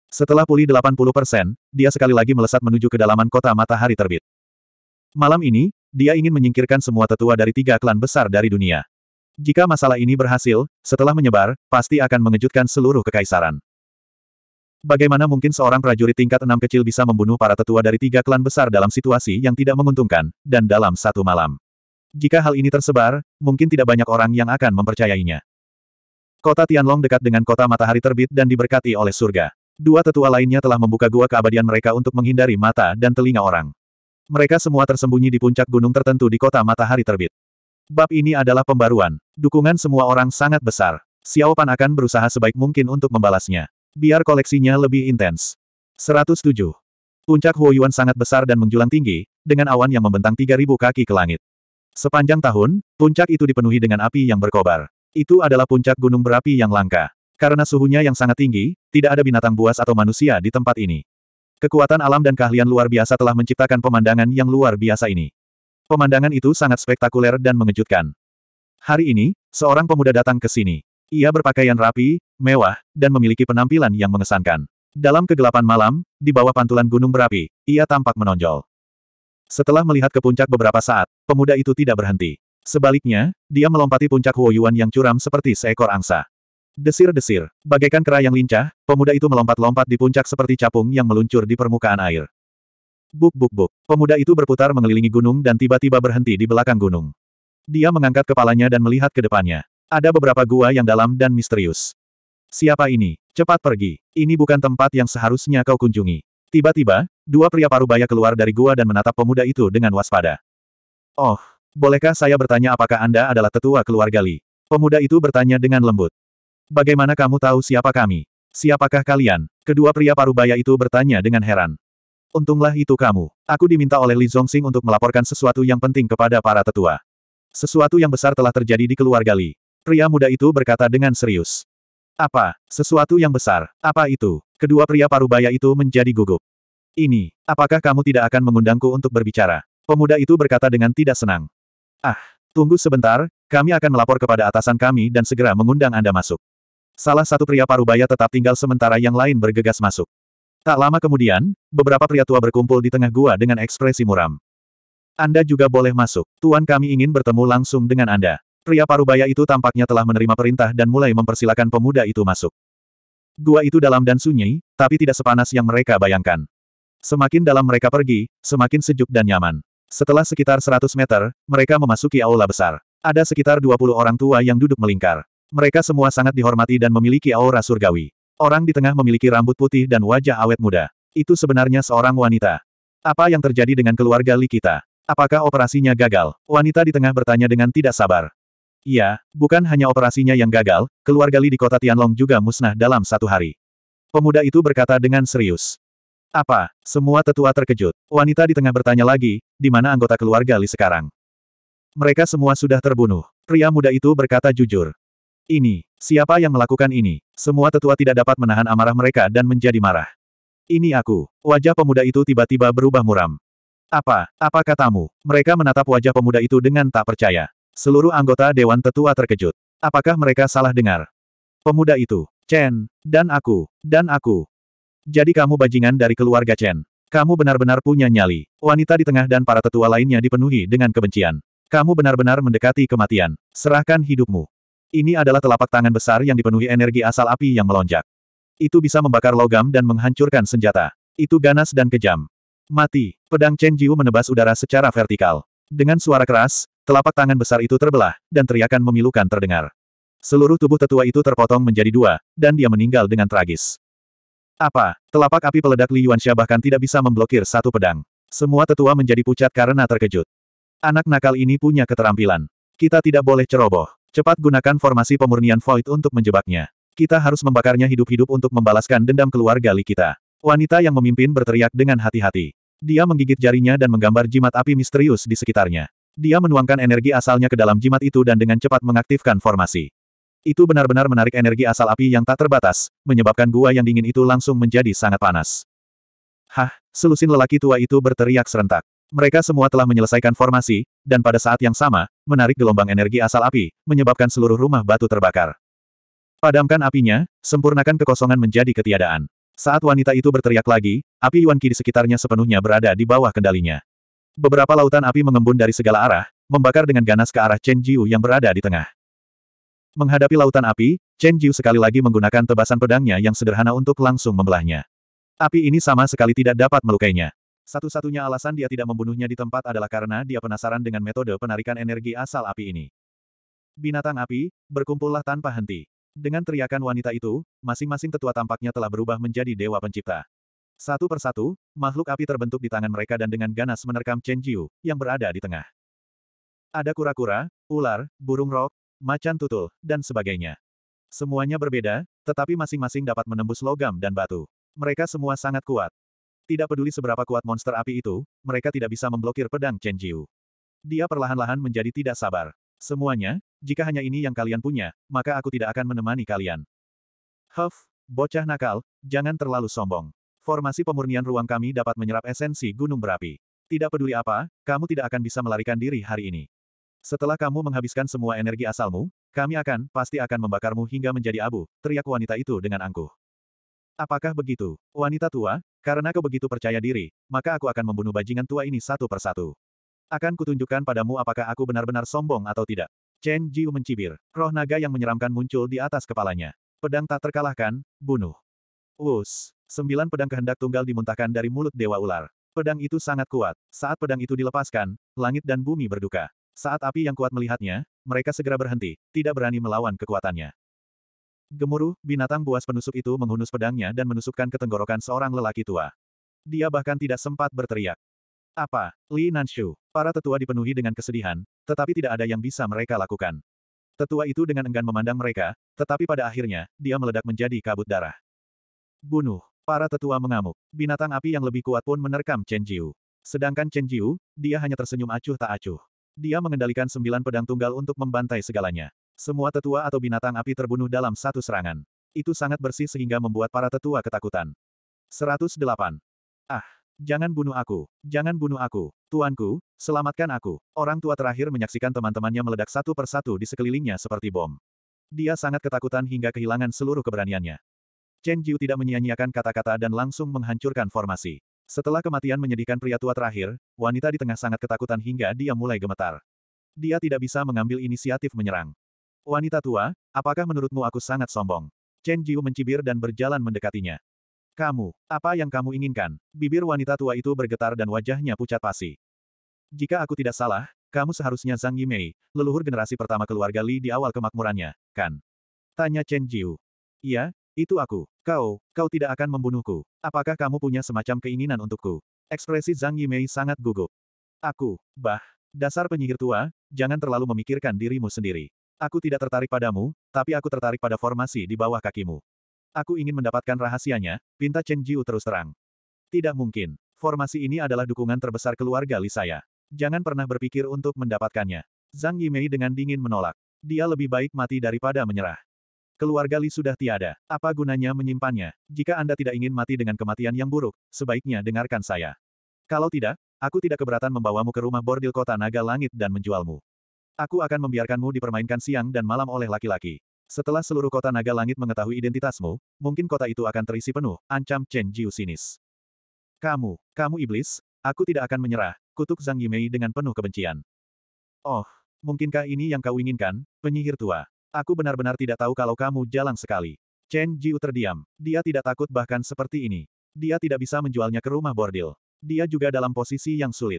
Setelah pulih 80%, dia sekali lagi melesat menuju kedalaman kota matahari terbit. Malam ini, dia ingin menyingkirkan semua tetua dari tiga klan besar dari dunia. Jika masalah ini berhasil, setelah menyebar, pasti akan mengejutkan seluruh kekaisaran. Bagaimana mungkin seorang prajurit tingkat enam kecil bisa membunuh para tetua dari tiga klan besar dalam situasi yang tidak menguntungkan, dan dalam satu malam? Jika hal ini tersebar, mungkin tidak banyak orang yang akan mempercayainya. Kota Tianlong dekat dengan kota matahari terbit dan diberkati oleh surga. Dua tetua lainnya telah membuka gua keabadian mereka untuk menghindari mata dan telinga orang. Mereka semua tersembunyi di puncak gunung tertentu di kota matahari terbit. Bab ini adalah pembaruan. Dukungan semua orang sangat besar. Xiao Pan akan berusaha sebaik mungkin untuk membalasnya. Biar koleksinya lebih intens. 107. Puncak Huoyuan sangat besar dan menjulang tinggi, dengan awan yang membentang 3.000 kaki ke langit. Sepanjang tahun, puncak itu dipenuhi dengan api yang berkobar. Itu adalah puncak gunung berapi yang langka. Karena suhunya yang sangat tinggi, tidak ada binatang buas atau manusia di tempat ini. Kekuatan alam dan keahlian luar biasa telah menciptakan pemandangan yang luar biasa ini. Pemandangan itu sangat spektakuler dan mengejutkan. Hari ini, seorang pemuda datang ke sini. Ia berpakaian rapi, mewah, dan memiliki penampilan yang mengesankan. Dalam kegelapan malam, di bawah pantulan gunung berapi, ia tampak menonjol. Setelah melihat ke puncak beberapa saat, pemuda itu tidak berhenti. Sebaliknya, dia melompati puncak Huoyuan yang curam seperti seekor angsa. Desir-desir, bagaikan kera yang lincah, pemuda itu melompat-lompat di puncak seperti capung yang meluncur di permukaan air. Buk buk buk, pemuda itu berputar mengelilingi gunung dan tiba-tiba berhenti di belakang gunung. Dia mengangkat kepalanya dan melihat ke depannya. Ada beberapa gua yang dalam dan misterius. Siapa ini? Cepat pergi. Ini bukan tempat yang seharusnya kau kunjungi. Tiba-tiba, Dua pria parubaya keluar dari gua dan menatap pemuda itu dengan waspada. Oh, bolehkah saya bertanya apakah Anda adalah tetua keluarga Li? Pemuda itu bertanya dengan lembut. Bagaimana kamu tahu siapa kami? Siapakah kalian? Kedua pria parubaya itu bertanya dengan heran. Untunglah itu kamu. Aku diminta oleh Li Zhongxing untuk melaporkan sesuatu yang penting kepada para tetua. Sesuatu yang besar telah terjadi di keluarga Li. Pria muda itu berkata dengan serius. Apa? Sesuatu yang besar. Apa itu? Kedua pria parubaya itu menjadi gugup. Ini, apakah kamu tidak akan mengundangku untuk berbicara? Pemuda itu berkata dengan tidak senang. Ah, tunggu sebentar, kami akan melapor kepada atasan kami dan segera mengundang Anda masuk. Salah satu pria parubaya tetap tinggal sementara yang lain bergegas masuk. Tak lama kemudian, beberapa pria tua berkumpul di tengah gua dengan ekspresi muram. Anda juga boleh masuk. Tuan kami ingin bertemu langsung dengan Anda. Pria parubaya itu tampaknya telah menerima perintah dan mulai mempersilakan pemuda itu masuk. Gua itu dalam dan sunyi, tapi tidak sepanas yang mereka bayangkan. Semakin dalam mereka pergi, semakin sejuk dan nyaman. Setelah sekitar 100 meter, mereka memasuki aula besar. Ada sekitar 20 orang tua yang duduk melingkar. Mereka semua sangat dihormati dan memiliki aura surgawi. Orang di tengah memiliki rambut putih dan wajah awet muda. Itu sebenarnya seorang wanita. Apa yang terjadi dengan keluarga Li kita? Apakah operasinya gagal? Wanita di tengah bertanya dengan tidak sabar. Iya, bukan hanya operasinya yang gagal, keluarga Li di kota Tianlong juga musnah dalam satu hari. Pemuda itu berkata dengan serius. Apa? Semua tetua terkejut. Wanita di tengah bertanya lagi, di mana anggota keluarga Li sekarang? Mereka semua sudah terbunuh. Pria muda itu berkata jujur. Ini, siapa yang melakukan ini? Semua tetua tidak dapat menahan amarah mereka dan menjadi marah. Ini aku. Wajah pemuda itu tiba-tiba berubah muram. Apa? Apa katamu? Mereka menatap wajah pemuda itu dengan tak percaya. Seluruh anggota Dewan Tetua terkejut. Apakah mereka salah dengar? Pemuda itu, Chen, dan aku, dan aku, jadi kamu bajingan dari keluarga Chen. Kamu benar-benar punya nyali. Wanita di tengah dan para tetua lainnya dipenuhi dengan kebencian. Kamu benar-benar mendekati kematian. Serahkan hidupmu. Ini adalah telapak tangan besar yang dipenuhi energi asal api yang melonjak. Itu bisa membakar logam dan menghancurkan senjata. Itu ganas dan kejam. Mati. Pedang Chen Jiu menebas udara secara vertikal. Dengan suara keras, telapak tangan besar itu terbelah, dan teriakan memilukan terdengar. Seluruh tubuh tetua itu terpotong menjadi dua, dan dia meninggal dengan tragis. Apa? Telapak api peledak Li Yuanxia bahkan tidak bisa memblokir satu pedang. Semua tetua menjadi pucat karena terkejut. Anak nakal ini punya keterampilan. Kita tidak boleh ceroboh. Cepat gunakan formasi pemurnian Void untuk menjebaknya. Kita harus membakarnya hidup-hidup untuk membalaskan dendam keluarga Li kita. Wanita yang memimpin berteriak dengan hati-hati. Dia menggigit jarinya dan menggambar jimat api misterius di sekitarnya. Dia menuangkan energi asalnya ke dalam jimat itu dan dengan cepat mengaktifkan formasi. Itu benar-benar menarik energi asal api yang tak terbatas, menyebabkan gua yang dingin itu langsung menjadi sangat panas. Hah, selusin lelaki tua itu berteriak serentak. Mereka semua telah menyelesaikan formasi, dan pada saat yang sama, menarik gelombang energi asal api, menyebabkan seluruh rumah batu terbakar. Padamkan apinya, sempurnakan kekosongan menjadi ketiadaan. Saat wanita itu berteriak lagi, api Yuan Qi di sekitarnya sepenuhnya berada di bawah kendalinya. Beberapa lautan api mengembun dari segala arah, membakar dengan ganas ke arah Chen Jiu yang berada di tengah. Menghadapi lautan api, Chen Jiu sekali lagi menggunakan tebasan pedangnya yang sederhana untuk langsung membelahnya. Api ini sama sekali tidak dapat melukainya. Satu-satunya alasan dia tidak membunuhnya di tempat adalah karena dia penasaran dengan metode penarikan energi asal api ini. Binatang api, berkumpullah tanpa henti. Dengan teriakan wanita itu, masing-masing tetua tampaknya telah berubah menjadi dewa pencipta. Satu persatu, makhluk api terbentuk di tangan mereka dan dengan ganas menerkam Chen Jiu, yang berada di tengah. Ada kura-kura, ular, burung rok, macan tutul, dan sebagainya. Semuanya berbeda, tetapi masing-masing dapat menembus logam dan batu. Mereka semua sangat kuat. Tidak peduli seberapa kuat monster api itu, mereka tidak bisa memblokir pedang Chen Jiu. Dia perlahan-lahan menjadi tidak sabar. Semuanya, jika hanya ini yang kalian punya, maka aku tidak akan menemani kalian. Huff, bocah nakal, jangan terlalu sombong. Formasi pemurnian ruang kami dapat menyerap esensi gunung berapi. Tidak peduli apa, kamu tidak akan bisa melarikan diri hari ini. Setelah kamu menghabiskan semua energi asalmu, kami akan, pasti akan membakarmu hingga menjadi abu, teriak wanita itu dengan angkuh. Apakah begitu, wanita tua? Karena kau begitu percaya diri, maka aku akan membunuh bajingan tua ini satu persatu. Akan kutunjukkan padamu apakah aku benar-benar sombong atau tidak. Chen Jiu mencibir. Roh naga yang menyeramkan muncul di atas kepalanya. Pedang tak terkalahkan, bunuh. Wus. Sembilan pedang kehendak tunggal dimuntahkan dari mulut Dewa Ular. Pedang itu sangat kuat. Saat pedang itu dilepaskan, langit dan bumi berduka. Saat api yang kuat melihatnya, mereka segera berhenti, tidak berani melawan kekuatannya. Gemuruh, binatang buas penusuk itu menghunus pedangnya dan menusukkan ke tenggorokan seorang lelaki tua. Dia bahkan tidak sempat berteriak. Apa? Li Nanshu. Para tetua dipenuhi dengan kesedihan, tetapi tidak ada yang bisa mereka lakukan. Tetua itu dengan enggan memandang mereka, tetapi pada akhirnya, dia meledak menjadi kabut darah. Bunuh. Para tetua mengamuk. Binatang api yang lebih kuat pun menerkam Chen Jiu. Sedangkan Chen Jiu, dia hanya tersenyum acuh tak acuh. Dia mengendalikan sembilan pedang tunggal untuk membantai segalanya. Semua tetua atau binatang api terbunuh dalam satu serangan. Itu sangat bersih sehingga membuat para tetua ketakutan. 108. Ah, jangan bunuh aku, jangan bunuh aku, tuanku, selamatkan aku. Orang tua terakhir menyaksikan teman-temannya meledak satu persatu di sekelilingnya seperti bom. Dia sangat ketakutan hingga kehilangan seluruh keberaniannya. Chen Jiu tidak menyia-nyiakan kata-kata dan langsung menghancurkan formasi. Setelah kematian menyedihkan pria tua terakhir, wanita di tengah sangat ketakutan hingga dia mulai gemetar. Dia tidak bisa mengambil inisiatif menyerang. Wanita tua, apakah menurutmu aku sangat sombong? Chen Jiu mencibir dan berjalan mendekatinya. Kamu, apa yang kamu inginkan? Bibir wanita tua itu bergetar dan wajahnya pucat pasi. Jika aku tidak salah, kamu seharusnya Zhang Yimei, leluhur generasi pertama keluarga Li di awal kemakmurannya, kan? Tanya Chen Jiu. Iya, itu aku. Kau, kau tidak akan membunuhku. Apakah kamu punya semacam keinginan untukku? Ekspresi Zhang Yimei sangat gugup. Aku, bah, dasar penyihir tua, jangan terlalu memikirkan dirimu sendiri. Aku tidak tertarik padamu, tapi aku tertarik pada formasi di bawah kakimu. Aku ingin mendapatkan rahasianya, pinta Chen Jiu terus terang. Tidak mungkin. Formasi ini adalah dukungan terbesar keluarga Li saya. Jangan pernah berpikir untuk mendapatkannya. Zhang Yimei dengan dingin menolak. Dia lebih baik mati daripada menyerah. Keluarga Li sudah tiada. Apa gunanya menyimpannya? Jika Anda tidak ingin mati dengan kematian yang buruk, sebaiknya dengarkan saya. Kalau tidak, aku tidak keberatan membawamu ke rumah bordil kota naga langit dan menjualmu. Aku akan membiarkanmu dipermainkan siang dan malam oleh laki-laki. Setelah seluruh kota naga langit mengetahui identitasmu, mungkin kota itu akan terisi penuh, ancam Chen Jiu sinis. Kamu, kamu iblis, aku tidak akan menyerah, kutuk Zhang Yimei dengan penuh kebencian. Oh, mungkinkah ini yang kau inginkan, penyihir tua? Aku benar-benar tidak tahu kalau kamu jalan sekali. Chen Jiu terdiam. Dia tidak takut bahkan seperti ini. Dia tidak bisa menjualnya ke rumah bordil. Dia juga dalam posisi yang sulit.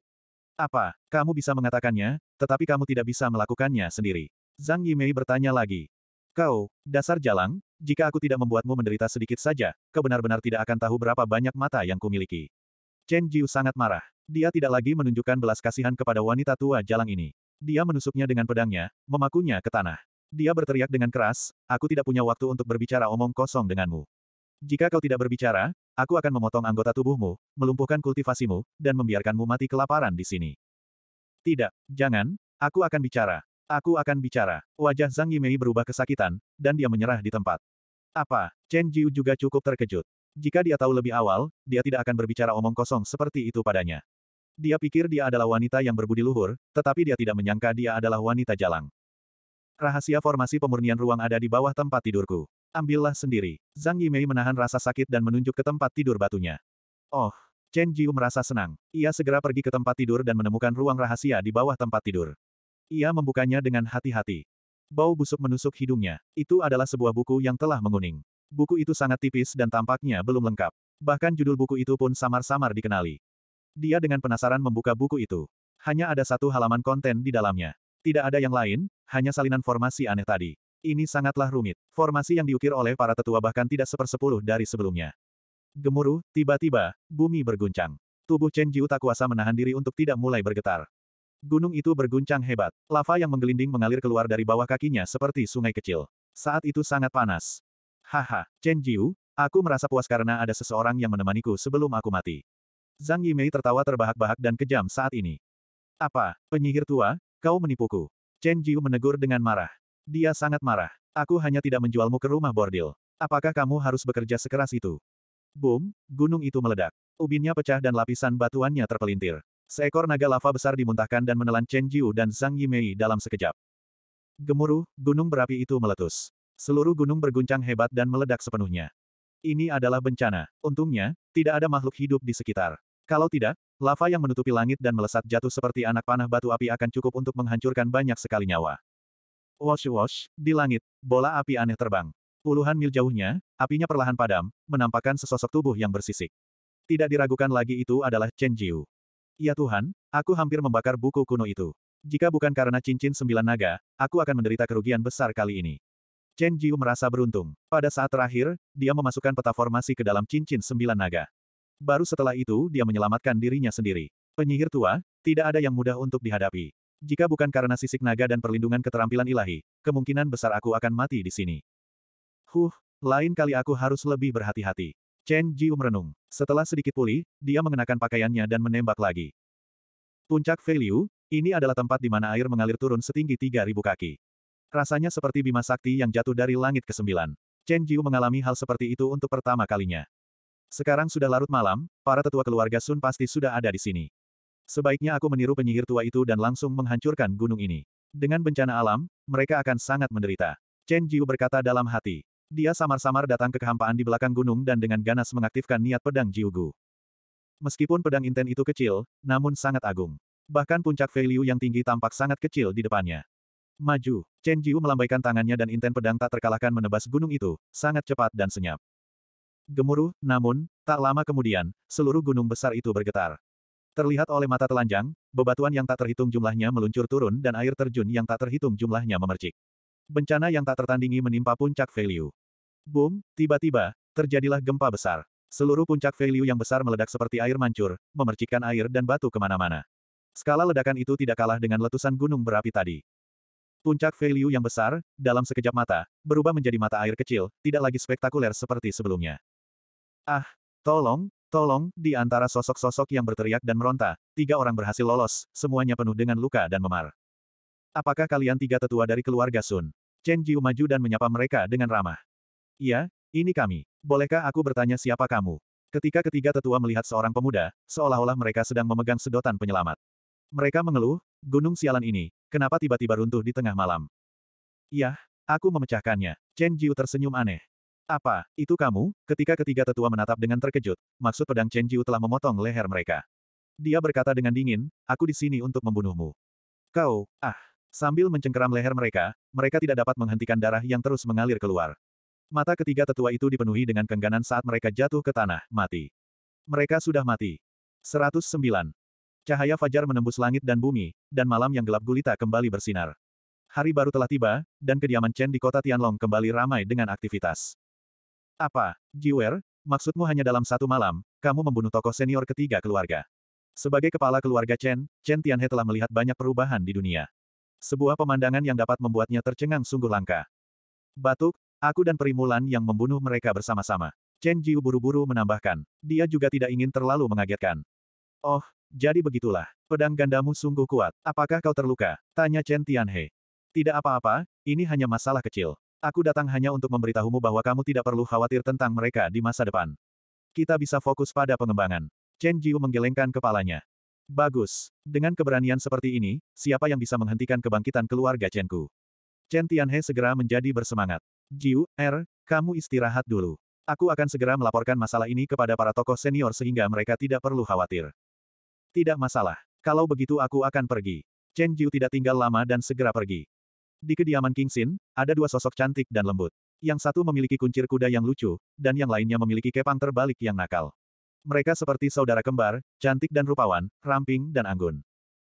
Apa, kamu bisa mengatakannya, tetapi kamu tidak bisa melakukannya sendiri. Zhang Yimei bertanya lagi. Kau, dasar jalang, jika aku tidak membuatmu menderita sedikit saja, kau benar-benar tidak akan tahu berapa banyak mata yang kumiliki. Chen Jiu sangat marah. Dia tidak lagi menunjukkan belas kasihan kepada wanita tua jalang ini. Dia menusuknya dengan pedangnya, memakunya ke tanah. Dia berteriak dengan keras, aku tidak punya waktu untuk berbicara omong kosong denganmu. Jika kau tidak berbicara, aku akan memotong anggota tubuhmu, melumpuhkan kultivasimu, dan membiarkanmu mati kelaparan di sini. Tidak, jangan, aku akan bicara. Aku akan bicara. Wajah Zhang Yimei berubah kesakitan, dan dia menyerah di tempat. Apa? Chen Jiu juga cukup terkejut. Jika dia tahu lebih awal, dia tidak akan berbicara omong kosong seperti itu padanya. Dia pikir dia adalah wanita yang berbudi luhur, tetapi dia tidak menyangka dia adalah wanita jalang. Rahasia formasi pemurnian ruang ada di bawah tempat tidurku. Ambillah sendiri. Zhang Yimei menahan rasa sakit dan menunjuk ke tempat tidur batunya. Oh, Chen Jiu merasa senang. Ia segera pergi ke tempat tidur dan menemukan ruang rahasia di bawah tempat tidur. Ia membukanya dengan hati-hati. Bau busuk menusuk hidungnya. Itu adalah sebuah buku yang telah menguning. Buku itu sangat tipis dan tampaknya belum lengkap. Bahkan judul buku itu pun samar-samar dikenali. Dia dengan penasaran membuka buku itu. Hanya ada satu halaman konten di dalamnya. Tidak ada yang lain, hanya salinan formasi aneh tadi. Ini sangatlah rumit. Formasi yang diukir oleh para tetua bahkan tidak sepersepuluh dari sebelumnya. Gemuruh, tiba-tiba, bumi berguncang. Tubuh Chen Jiu tak kuasa menahan diri untuk tidak mulai bergetar. Gunung itu berguncang hebat. Lava yang menggelinding mengalir keluar dari bawah kakinya seperti sungai kecil. Saat itu sangat panas. Haha, Chen Jiu, aku merasa puas karena ada seseorang yang menemaniku sebelum aku mati. Zhang Yimei tertawa terbahak-bahak dan kejam saat ini. Apa, penyihir tua, Kau menipuku. Chen Jiu menegur dengan marah. Dia sangat marah. Aku hanya tidak menjualmu ke rumah bordil. Apakah kamu harus bekerja sekeras itu? Boom, gunung itu meledak. Ubinnya pecah dan lapisan batuannya terpelintir. Seekor naga lava besar dimuntahkan dan menelan Chen Jiu dan Zhang Yimei dalam sekejap. Gemuruh, gunung berapi itu meletus. Seluruh gunung berguncang hebat dan meledak sepenuhnya. Ini adalah bencana. Untungnya, tidak ada makhluk hidup di sekitar. Kalau tidak, lava yang menutupi langit dan melesat jatuh seperti anak panah batu api akan cukup untuk menghancurkan banyak sekali nyawa. Wash-wash, di langit, bola api aneh terbang. Puluhan mil jauhnya, apinya perlahan padam, menampakkan sesosok tubuh yang bersisik. Tidak diragukan lagi itu adalah Chen Jiu. Ya Tuhan, aku hampir membakar buku kuno itu. Jika bukan karena cincin sembilan naga, aku akan menderita kerugian besar kali ini. Chen Jiu merasa beruntung. Pada saat terakhir, dia memasukkan peta formasi ke dalam cincin sembilan naga. Baru setelah itu dia menyelamatkan dirinya sendiri. Penyihir tua, tidak ada yang mudah untuk dihadapi. Jika bukan karena sisik naga dan perlindungan keterampilan ilahi, kemungkinan besar aku akan mati di sini. Huh, lain kali aku harus lebih berhati-hati. Chen Jiu merenung. Setelah sedikit pulih, dia mengenakan pakaiannya dan menembak lagi. Puncak Feiliu, ini adalah tempat di mana air mengalir turun setinggi 3.000 kaki. Rasanya seperti bima sakti yang jatuh dari langit ke-9. Chen Jiu mengalami hal seperti itu untuk pertama kalinya. Sekarang sudah larut malam, para tetua keluarga Sun pasti sudah ada di sini. Sebaiknya aku meniru penyihir tua itu dan langsung menghancurkan gunung ini. Dengan bencana alam, mereka akan sangat menderita. Chen Jiu berkata dalam hati. Dia samar-samar datang ke kehampaan di belakang gunung dan dengan ganas mengaktifkan niat pedang Jiugu. Meskipun pedang inten itu kecil, namun sangat agung. Bahkan puncak value yang tinggi tampak sangat kecil di depannya. Maju, Chen Jiu melambaikan tangannya dan inten pedang tak terkalahkan menebas gunung itu, sangat cepat dan senyap gemuruh, namun, tak lama kemudian, seluruh gunung besar itu bergetar. Terlihat oleh mata telanjang, bebatuan yang tak terhitung jumlahnya meluncur turun dan air terjun yang tak terhitung jumlahnya memercik. Bencana yang tak tertandingi menimpa puncak Veliu. Boom, tiba-tiba, terjadilah gempa besar. Seluruh puncak Veliu yang besar meledak seperti air mancur, memercikkan air dan batu kemana-mana. Skala ledakan itu tidak kalah dengan letusan gunung berapi tadi. Puncak Veliu yang besar, dalam sekejap mata, berubah menjadi mata air kecil, tidak lagi spektakuler seperti sebelumnya. Ah, tolong, tolong, di antara sosok-sosok yang berteriak dan meronta, tiga orang berhasil lolos, semuanya penuh dengan luka dan memar. Apakah kalian tiga tetua dari keluarga Sun? Chen Jiu maju dan menyapa mereka dengan ramah. Iya, ini kami. Bolehkah aku bertanya siapa kamu? Ketika ketiga tetua melihat seorang pemuda, seolah-olah mereka sedang memegang sedotan penyelamat. Mereka mengeluh, gunung sialan ini, kenapa tiba-tiba runtuh di tengah malam? Yah, aku memecahkannya. Chen Jiu tersenyum aneh. Apa, itu kamu? Ketika ketiga tetua menatap dengan terkejut, maksud pedang Chen Jiu telah memotong leher mereka. Dia berkata dengan dingin, aku di sini untuk membunuhmu. Kau, ah. Sambil mencengkeram leher mereka, mereka tidak dapat menghentikan darah yang terus mengalir keluar. Mata ketiga tetua itu dipenuhi dengan kengganan saat mereka jatuh ke tanah, mati. Mereka sudah mati. 109. Cahaya fajar menembus langit dan bumi, dan malam yang gelap gulita kembali bersinar. Hari baru telah tiba, dan kediaman Chen di kota Tianlong kembali ramai dengan aktivitas. Apa, Jiwer, maksudmu hanya dalam satu malam, kamu membunuh tokoh senior ketiga keluarga. Sebagai kepala keluarga Chen, Chen Tianhe telah melihat banyak perubahan di dunia. Sebuah pemandangan yang dapat membuatnya tercengang sungguh langka. Batuk, aku dan Perimulan yang membunuh mereka bersama-sama. Chen Jiu buru-buru menambahkan, dia juga tidak ingin terlalu mengagetkan. Oh, jadi begitulah, pedang gandamu sungguh kuat. Apakah kau terluka? Tanya Chen Tianhe. Tidak apa-apa, ini hanya masalah kecil. Aku datang hanya untuk memberitahumu bahwa kamu tidak perlu khawatir tentang mereka di masa depan. Kita bisa fokus pada pengembangan. Chen Jiu menggelengkan kepalanya. Bagus. Dengan keberanian seperti ini, siapa yang bisa menghentikan kebangkitan keluarga Chen Ku? Chen Tianhe segera menjadi bersemangat. Jiu, Er, kamu istirahat dulu. Aku akan segera melaporkan masalah ini kepada para tokoh senior sehingga mereka tidak perlu khawatir. Tidak masalah. Kalau begitu aku akan pergi. Chen Jiu tidak tinggal lama dan segera pergi. Di kediaman King Sin, ada dua sosok cantik dan lembut. Yang satu memiliki kuncir kuda yang lucu, dan yang lainnya memiliki kepang terbalik yang nakal. Mereka seperti saudara kembar, cantik dan rupawan, ramping dan anggun.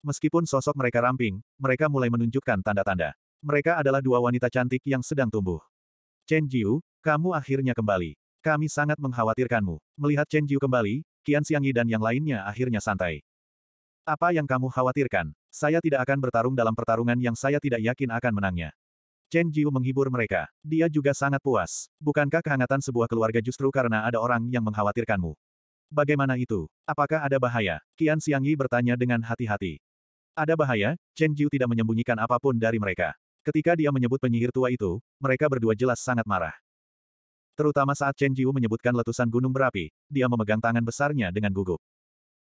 Meskipun sosok mereka ramping, mereka mulai menunjukkan tanda-tanda. Mereka adalah dua wanita cantik yang sedang tumbuh. Chen Jiu, kamu akhirnya kembali. Kami sangat mengkhawatirkanmu. Melihat Chen Jiu kembali, Qian Xiangyi dan yang lainnya akhirnya santai. Apa yang kamu khawatirkan? Saya tidak akan bertarung dalam pertarungan yang saya tidak yakin akan menangnya. Chen Jiu menghibur mereka. Dia juga sangat puas. Bukankah kehangatan sebuah keluarga justru karena ada orang yang mengkhawatirkanmu? Bagaimana itu? Apakah ada bahaya? Qian Yi bertanya dengan hati-hati. Ada bahaya? Chen Jiu tidak menyembunyikan apapun dari mereka. Ketika dia menyebut penyihir tua itu, mereka berdua jelas sangat marah. Terutama saat Chen Jiu menyebutkan letusan gunung berapi, dia memegang tangan besarnya dengan gugup.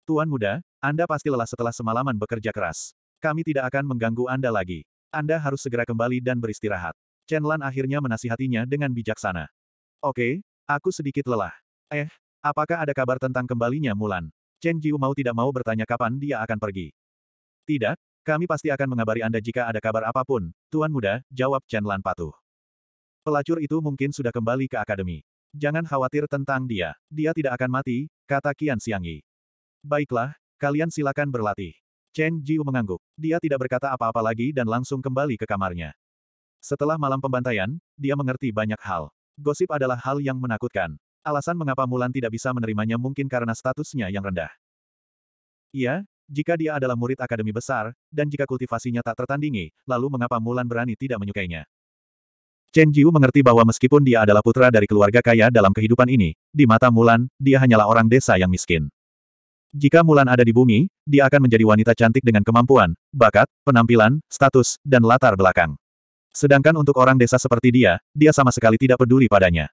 Tuan muda, Anda pasti lelah setelah semalaman bekerja keras. Kami tidak akan mengganggu Anda lagi. Anda harus segera kembali dan beristirahat. Chen Lan akhirnya menasihatinya dengan bijaksana. Oke, aku sedikit lelah. Eh, apakah ada kabar tentang kembalinya Mulan? Chen Jiu mau tidak mau bertanya kapan dia akan pergi. Tidak, kami pasti akan mengabari Anda jika ada kabar apapun, Tuan Muda, jawab Chen Lan patuh. Pelacur itu mungkin sudah kembali ke akademi. Jangan khawatir tentang dia. Dia tidak akan mati, kata Qian Xiangyi. Baiklah, kalian silakan berlatih. Chen Jiu mengangguk. Dia tidak berkata apa-apa lagi dan langsung kembali ke kamarnya. Setelah malam pembantaian, dia mengerti banyak hal. Gosip adalah hal yang menakutkan. Alasan mengapa Mulan tidak bisa menerimanya mungkin karena statusnya yang rendah. Iya, jika dia adalah murid akademi besar, dan jika kultivasinya tak tertandingi, lalu mengapa Mulan berani tidak menyukainya? Chen Jiu mengerti bahwa meskipun dia adalah putra dari keluarga kaya dalam kehidupan ini, di mata Mulan, dia hanyalah orang desa yang miskin. Jika Mulan ada di bumi, dia akan menjadi wanita cantik dengan kemampuan, bakat, penampilan, status, dan latar belakang. Sedangkan untuk orang desa seperti dia, dia sama sekali tidak peduli padanya.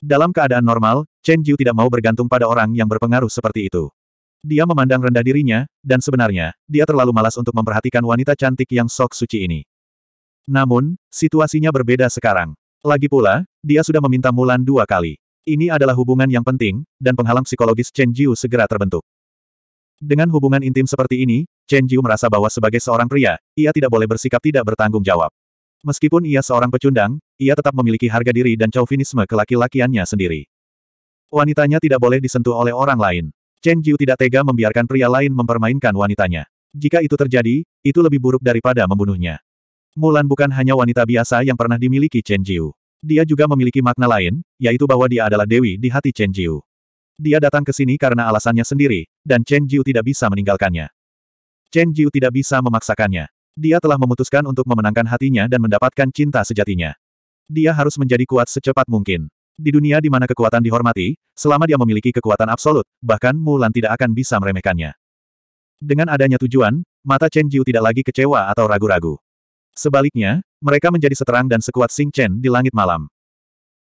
Dalam keadaan normal, Chen Jiu tidak mau bergantung pada orang yang berpengaruh seperti itu. Dia memandang rendah dirinya, dan sebenarnya, dia terlalu malas untuk memperhatikan wanita cantik yang sok suci ini. Namun, situasinya berbeda sekarang. Lagi pula, dia sudah meminta Mulan dua kali. Ini adalah hubungan yang penting, dan penghalang psikologis Chen Jiu segera terbentuk. Dengan hubungan intim seperti ini, Chen Jiu merasa bahwa sebagai seorang pria, ia tidak boleh bersikap tidak bertanggung jawab. Meskipun ia seorang pecundang, ia tetap memiliki harga diri dan chauvinisme laki lakiannya sendiri. Wanitanya tidak boleh disentuh oleh orang lain. Chen Jiu tidak tega membiarkan pria lain mempermainkan wanitanya. Jika itu terjadi, itu lebih buruk daripada membunuhnya. Mulan bukan hanya wanita biasa yang pernah dimiliki Chen Jiu. Dia juga memiliki makna lain, yaitu bahwa dia adalah dewi di hati Chen Jiu. Dia datang ke sini karena alasannya sendiri, dan Chen Jiu tidak bisa meninggalkannya. Chen Jiu tidak bisa memaksakannya. Dia telah memutuskan untuk memenangkan hatinya dan mendapatkan cinta sejatinya. Dia harus menjadi kuat secepat mungkin. Di dunia di mana kekuatan dihormati, selama dia memiliki kekuatan absolut, bahkan Mulan tidak akan bisa meremehkannya. Dengan adanya tujuan, mata Chen Jiu tidak lagi kecewa atau ragu-ragu. Sebaliknya, mereka menjadi seterang dan sekuat Sing Chen di langit malam.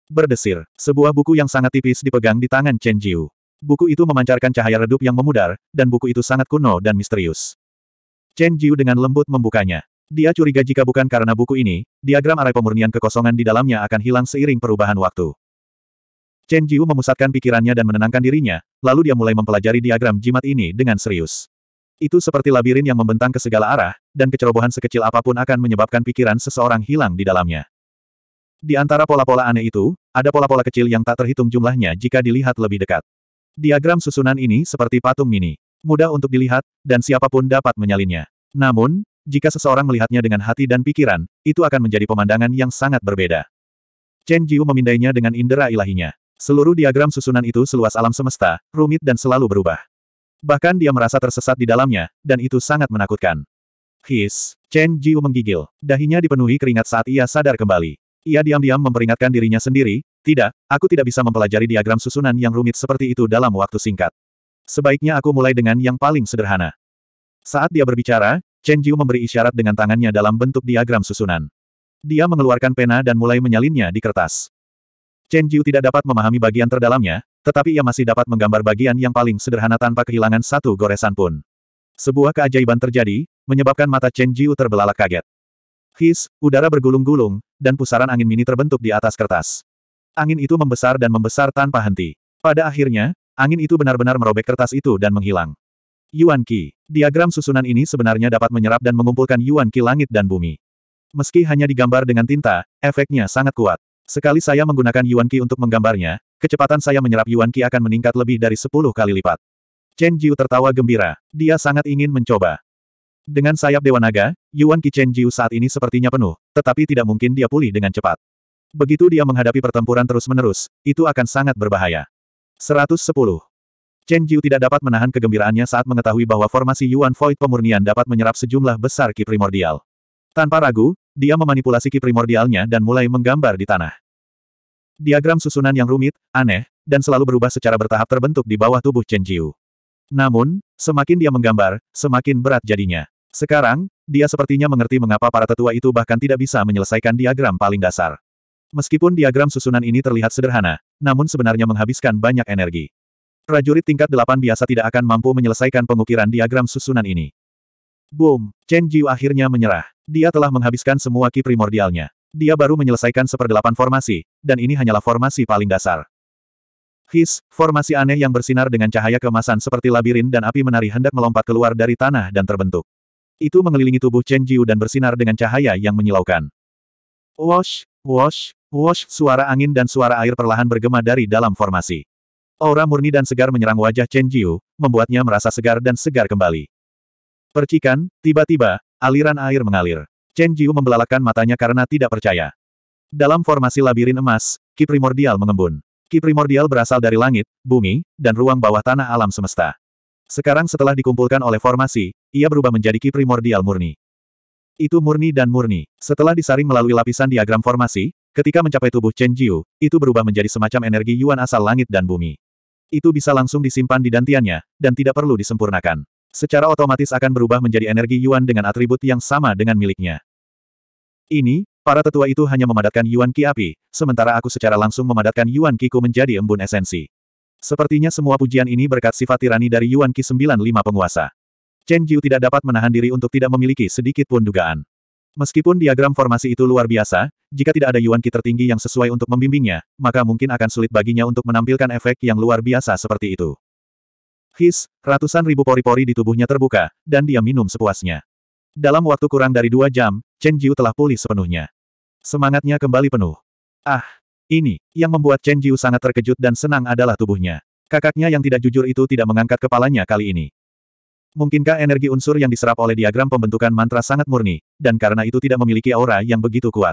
Berdesir, sebuah buku yang sangat tipis dipegang di tangan Chen Jiu. Buku itu memancarkan cahaya redup yang memudar, dan buku itu sangat kuno dan misterius. Chen Jiu dengan lembut membukanya. Dia curiga jika bukan karena buku ini, diagram arai pemurnian kekosongan di dalamnya akan hilang seiring perubahan waktu. Chen Jiu memusatkan pikirannya dan menenangkan dirinya, lalu dia mulai mempelajari diagram jimat ini dengan serius. Itu seperti labirin yang membentang ke segala arah, dan kecerobohan sekecil apapun akan menyebabkan pikiran seseorang hilang di dalamnya. Di antara pola-pola aneh itu, ada pola-pola kecil yang tak terhitung jumlahnya jika dilihat lebih dekat. Diagram susunan ini seperti patung mini, mudah untuk dilihat, dan siapapun dapat menyalinnya. Namun, jika seseorang melihatnya dengan hati dan pikiran, itu akan menjadi pemandangan yang sangat berbeda. Chen Jiu memindainya dengan indera ilahinya. Seluruh diagram susunan itu seluas alam semesta, rumit dan selalu berubah. Bahkan dia merasa tersesat di dalamnya, dan itu sangat menakutkan. His, Chen Jiu menggigil. Dahinya dipenuhi keringat saat ia sadar kembali. Ia diam-diam memperingatkan dirinya sendiri, tidak, aku tidak bisa mempelajari diagram susunan yang rumit seperti itu dalam waktu singkat. Sebaiknya aku mulai dengan yang paling sederhana. Saat dia berbicara, Chen Jiu memberi isyarat dengan tangannya dalam bentuk diagram susunan. Dia mengeluarkan pena dan mulai menyalinnya di kertas. Chen Jiu tidak dapat memahami bagian terdalamnya, tetapi ia masih dapat menggambar bagian yang paling sederhana tanpa kehilangan satu goresan pun. Sebuah keajaiban terjadi, menyebabkan mata Chen Jiu terbelalak kaget. His, udara bergulung-gulung, dan pusaran angin mini terbentuk di atas kertas. Angin itu membesar dan membesar tanpa henti. Pada akhirnya, angin itu benar-benar merobek kertas itu dan menghilang. Yuan Qi. Diagram susunan ini sebenarnya dapat menyerap dan mengumpulkan Yuan Qi langit dan bumi. Meski hanya digambar dengan tinta, efeknya sangat kuat. Sekali saya menggunakan Yuan Qi untuk menggambarnya, kecepatan saya menyerap Yuan Qi akan meningkat lebih dari sepuluh kali lipat. Chen Jiu tertawa gembira, dia sangat ingin mencoba. Dengan sayap Dewa Naga, Yuan Qi Chen Jiu saat ini sepertinya penuh, tetapi tidak mungkin dia pulih dengan cepat. Begitu dia menghadapi pertempuran terus-menerus, itu akan sangat berbahaya. 110. Chen Jiu tidak dapat menahan kegembiraannya saat mengetahui bahwa formasi Yuan Void pemurnian dapat menyerap sejumlah besar ki primordial. Tanpa ragu, dia memanipulasi ki primordialnya dan mulai menggambar di tanah. Diagram susunan yang rumit, aneh, dan selalu berubah secara bertahap terbentuk di bawah tubuh Chen Jiu. Namun, semakin dia menggambar, semakin berat jadinya. Sekarang, dia sepertinya mengerti mengapa para tetua itu bahkan tidak bisa menyelesaikan diagram paling dasar. Meskipun diagram susunan ini terlihat sederhana, namun sebenarnya menghabiskan banyak energi. Prajurit tingkat 8 biasa tidak akan mampu menyelesaikan pengukiran diagram susunan ini. Boom! Chen Jiu akhirnya menyerah. Dia telah menghabiskan semua ki primordialnya. Dia baru menyelesaikan seperdelapan formasi, dan ini hanyalah formasi paling dasar. His, formasi aneh yang bersinar dengan cahaya kemasan seperti labirin dan api menari hendak melompat keluar dari tanah dan terbentuk. Itu mengelilingi tubuh Chen Jiu dan bersinar dengan cahaya yang menyilaukan. Wash, wash, wash, suara angin dan suara air perlahan bergema dari dalam formasi. Aura murni dan segar menyerang wajah Chen Jiu, membuatnya merasa segar dan segar kembali. Percikan, tiba-tiba, aliran air mengalir. Chen Jiu membelalakan matanya karena tidak percaya. Dalam formasi labirin emas, ki primordial mengembun. Ki primordial berasal dari langit, bumi, dan ruang bawah tanah alam semesta. Sekarang setelah dikumpulkan oleh formasi, ia berubah menjadi ki primordial murni. Itu murni dan murni. Setelah disaring melalui lapisan diagram formasi, ketika mencapai tubuh Chen Jiu, itu berubah menjadi semacam energi yuan asal langit dan bumi. Itu bisa langsung disimpan di dantiannya, dan tidak perlu disempurnakan secara otomatis akan berubah menjadi energi Yuan dengan atribut yang sama dengan miliknya. Ini, para tetua itu hanya memadatkan Yuan Ki api, sementara aku secara langsung memadatkan Yuan Ku menjadi embun esensi. Sepertinya semua pujian ini berkat sifat tirani dari Yuan Ki 95 penguasa. Chen Jiu tidak dapat menahan diri untuk tidak memiliki sedikit pun dugaan. Meskipun diagram formasi itu luar biasa, jika tidak ada Yuan Ki tertinggi yang sesuai untuk membimbingnya, maka mungkin akan sulit baginya untuk menampilkan efek yang luar biasa seperti itu. His, ratusan ribu pori-pori di tubuhnya terbuka, dan dia minum sepuasnya. Dalam waktu kurang dari dua jam, Chen Jiu telah pulih sepenuhnya. Semangatnya kembali penuh. Ah, ini, yang membuat Chen Jiu sangat terkejut dan senang adalah tubuhnya. Kakaknya yang tidak jujur itu tidak mengangkat kepalanya kali ini. Mungkinkah energi unsur yang diserap oleh diagram pembentukan mantra sangat murni, dan karena itu tidak memiliki aura yang begitu kuat?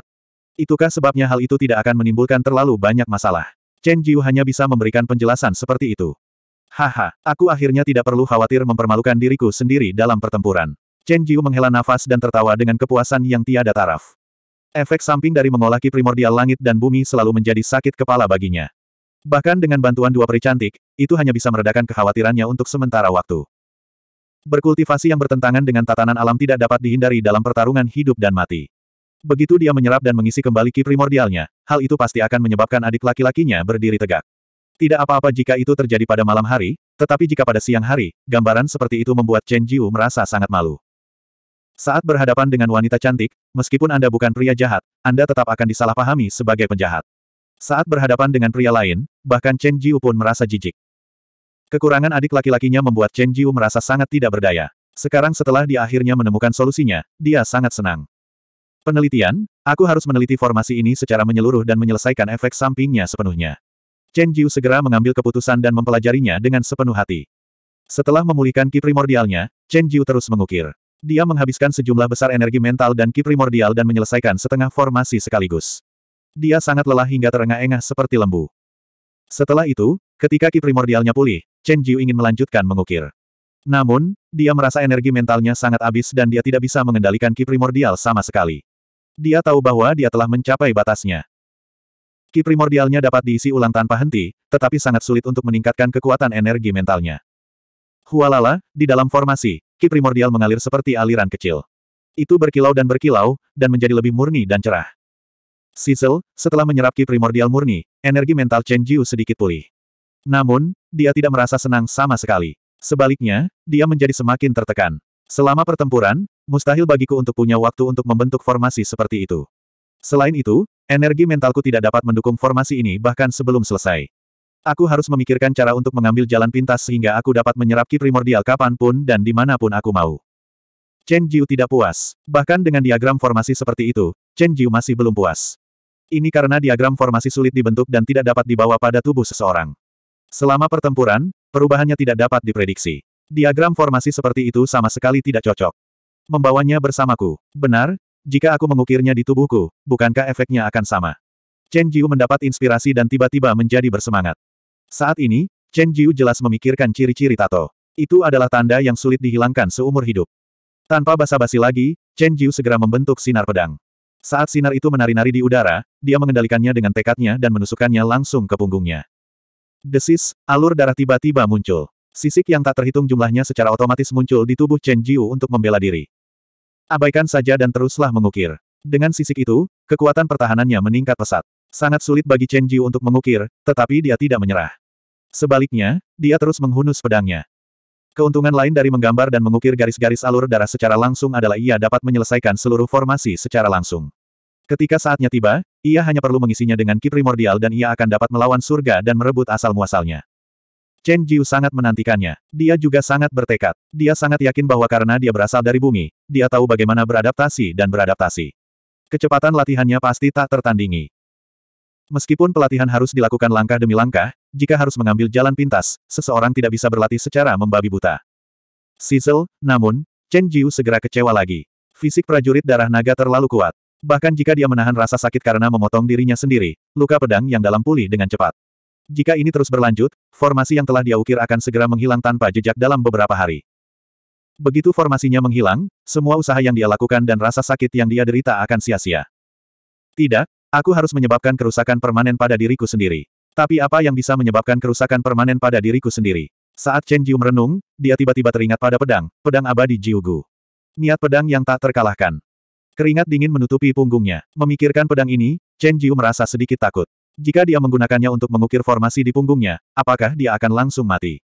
Itukah sebabnya hal itu tidak akan menimbulkan terlalu banyak masalah? Chen Jiu hanya bisa memberikan penjelasan seperti itu. Haha, aku akhirnya tidak perlu khawatir mempermalukan diriku sendiri dalam pertempuran. Chen Jiu menghela nafas dan tertawa dengan kepuasan yang tiada taraf. Efek samping dari mengolaki primordial langit dan bumi selalu menjadi sakit kepala baginya. Bahkan dengan bantuan dua peri cantik, itu hanya bisa meredakan kekhawatirannya untuk sementara waktu. Berkultivasi yang bertentangan dengan tatanan alam tidak dapat dihindari dalam pertarungan hidup dan mati. Begitu dia menyerap dan mengisi kembali ki primordialnya, hal itu pasti akan menyebabkan adik laki-lakinya berdiri tegak. Tidak apa-apa jika itu terjadi pada malam hari, tetapi jika pada siang hari, gambaran seperti itu membuat Chen Jiu merasa sangat malu. Saat berhadapan dengan wanita cantik, meskipun Anda bukan pria jahat, Anda tetap akan disalahpahami sebagai penjahat. Saat berhadapan dengan pria lain, bahkan Chen Jiu pun merasa jijik. Kekurangan adik laki-lakinya membuat Chen Jiu merasa sangat tidak berdaya. Sekarang setelah dia akhirnya menemukan solusinya, dia sangat senang. Penelitian, aku harus meneliti formasi ini secara menyeluruh dan menyelesaikan efek sampingnya sepenuhnya. Chen Jiu segera mengambil keputusan dan mempelajarinya dengan sepenuh hati. Setelah memulihkan ki primordialnya, Chen Jiu terus mengukir. Dia menghabiskan sejumlah besar energi mental dan ki primordial dan menyelesaikan setengah formasi sekaligus. Dia sangat lelah hingga terengah-engah seperti lembu. Setelah itu, ketika ki primordialnya pulih, Chen Jiu ingin melanjutkan mengukir. Namun, dia merasa energi mentalnya sangat habis dan dia tidak bisa mengendalikan ki primordial sama sekali. Dia tahu bahwa dia telah mencapai batasnya. Ki primordialnya dapat diisi ulang tanpa henti, tetapi sangat sulit untuk meningkatkan kekuatan energi mentalnya. Hualala, di dalam formasi, ki primordial mengalir seperti aliran kecil. Itu berkilau dan berkilau, dan menjadi lebih murni dan cerah. Sisel, setelah menyerap ki primordial murni, energi mental Chen Jiu sedikit pulih. Namun, dia tidak merasa senang sama sekali. Sebaliknya, dia menjadi semakin tertekan. Selama pertempuran, mustahil bagiku untuk punya waktu untuk membentuk formasi seperti itu. Selain itu, energi mentalku tidak dapat mendukung formasi ini bahkan sebelum selesai. Aku harus memikirkan cara untuk mengambil jalan pintas sehingga aku dapat menyerap ki primordial kapanpun dan dimanapun aku mau. Chen Jiu tidak puas. Bahkan dengan diagram formasi seperti itu, Chen Jiu masih belum puas. Ini karena diagram formasi sulit dibentuk dan tidak dapat dibawa pada tubuh seseorang. Selama pertempuran, perubahannya tidak dapat diprediksi. Diagram formasi seperti itu sama sekali tidak cocok. Membawanya bersamaku. Benar, jika aku mengukirnya di tubuhku, bukankah efeknya akan sama? Chen Jiu mendapat inspirasi dan tiba-tiba menjadi bersemangat. Saat ini, Chen Jiu jelas memikirkan ciri-ciri tato. Itu adalah tanda yang sulit dihilangkan seumur hidup. Tanpa basa-basi lagi, Chen Jiu segera membentuk sinar pedang. Saat sinar itu menari-nari di udara, dia mengendalikannya dengan tekadnya dan menusukkannya langsung ke punggungnya. Desis, alur darah tiba-tiba muncul. Sisik yang tak terhitung jumlahnya secara otomatis muncul di tubuh Chen Jiu untuk membela diri. Abaikan saja dan teruslah mengukir. Dengan sisik itu, kekuatan pertahanannya meningkat pesat. Sangat sulit bagi Chen Jiu untuk mengukir, tetapi dia tidak menyerah. Sebaliknya, dia terus menghunus pedangnya. Keuntungan lain dari menggambar dan mengukir garis-garis alur darah secara langsung adalah ia dapat menyelesaikan seluruh formasi secara langsung. Ketika saatnya tiba, ia hanya perlu mengisinya dengan ki primordial dan ia akan dapat melawan surga dan merebut asal-muasalnya. Chen Jiu sangat menantikannya. Dia juga sangat bertekad. Dia sangat yakin bahwa karena dia berasal dari bumi, dia tahu bagaimana beradaptasi dan beradaptasi. Kecepatan latihannya pasti tak tertandingi. Meskipun pelatihan harus dilakukan langkah demi langkah, jika harus mengambil jalan pintas, seseorang tidak bisa berlatih secara membabi buta. Sizzle, namun, Chen Jiu segera kecewa lagi. Fisik prajurit darah naga terlalu kuat. Bahkan jika dia menahan rasa sakit karena memotong dirinya sendiri, luka pedang yang dalam pulih dengan cepat. Jika ini terus berlanjut, formasi yang telah diaukir akan segera menghilang tanpa jejak dalam beberapa hari. Begitu formasinya menghilang, semua usaha yang dia lakukan dan rasa sakit yang dia derita akan sia-sia. Tidak, aku harus menyebabkan kerusakan permanen pada diriku sendiri. Tapi apa yang bisa menyebabkan kerusakan permanen pada diriku sendiri? Saat Chen Jiu merenung, dia tiba-tiba teringat pada pedang, pedang abadi Jiugu. Niat pedang yang tak terkalahkan. Keringat dingin menutupi punggungnya. Memikirkan pedang ini, Chen Jiu merasa sedikit takut. Jika dia menggunakannya untuk mengukir formasi di punggungnya, apakah dia akan langsung mati?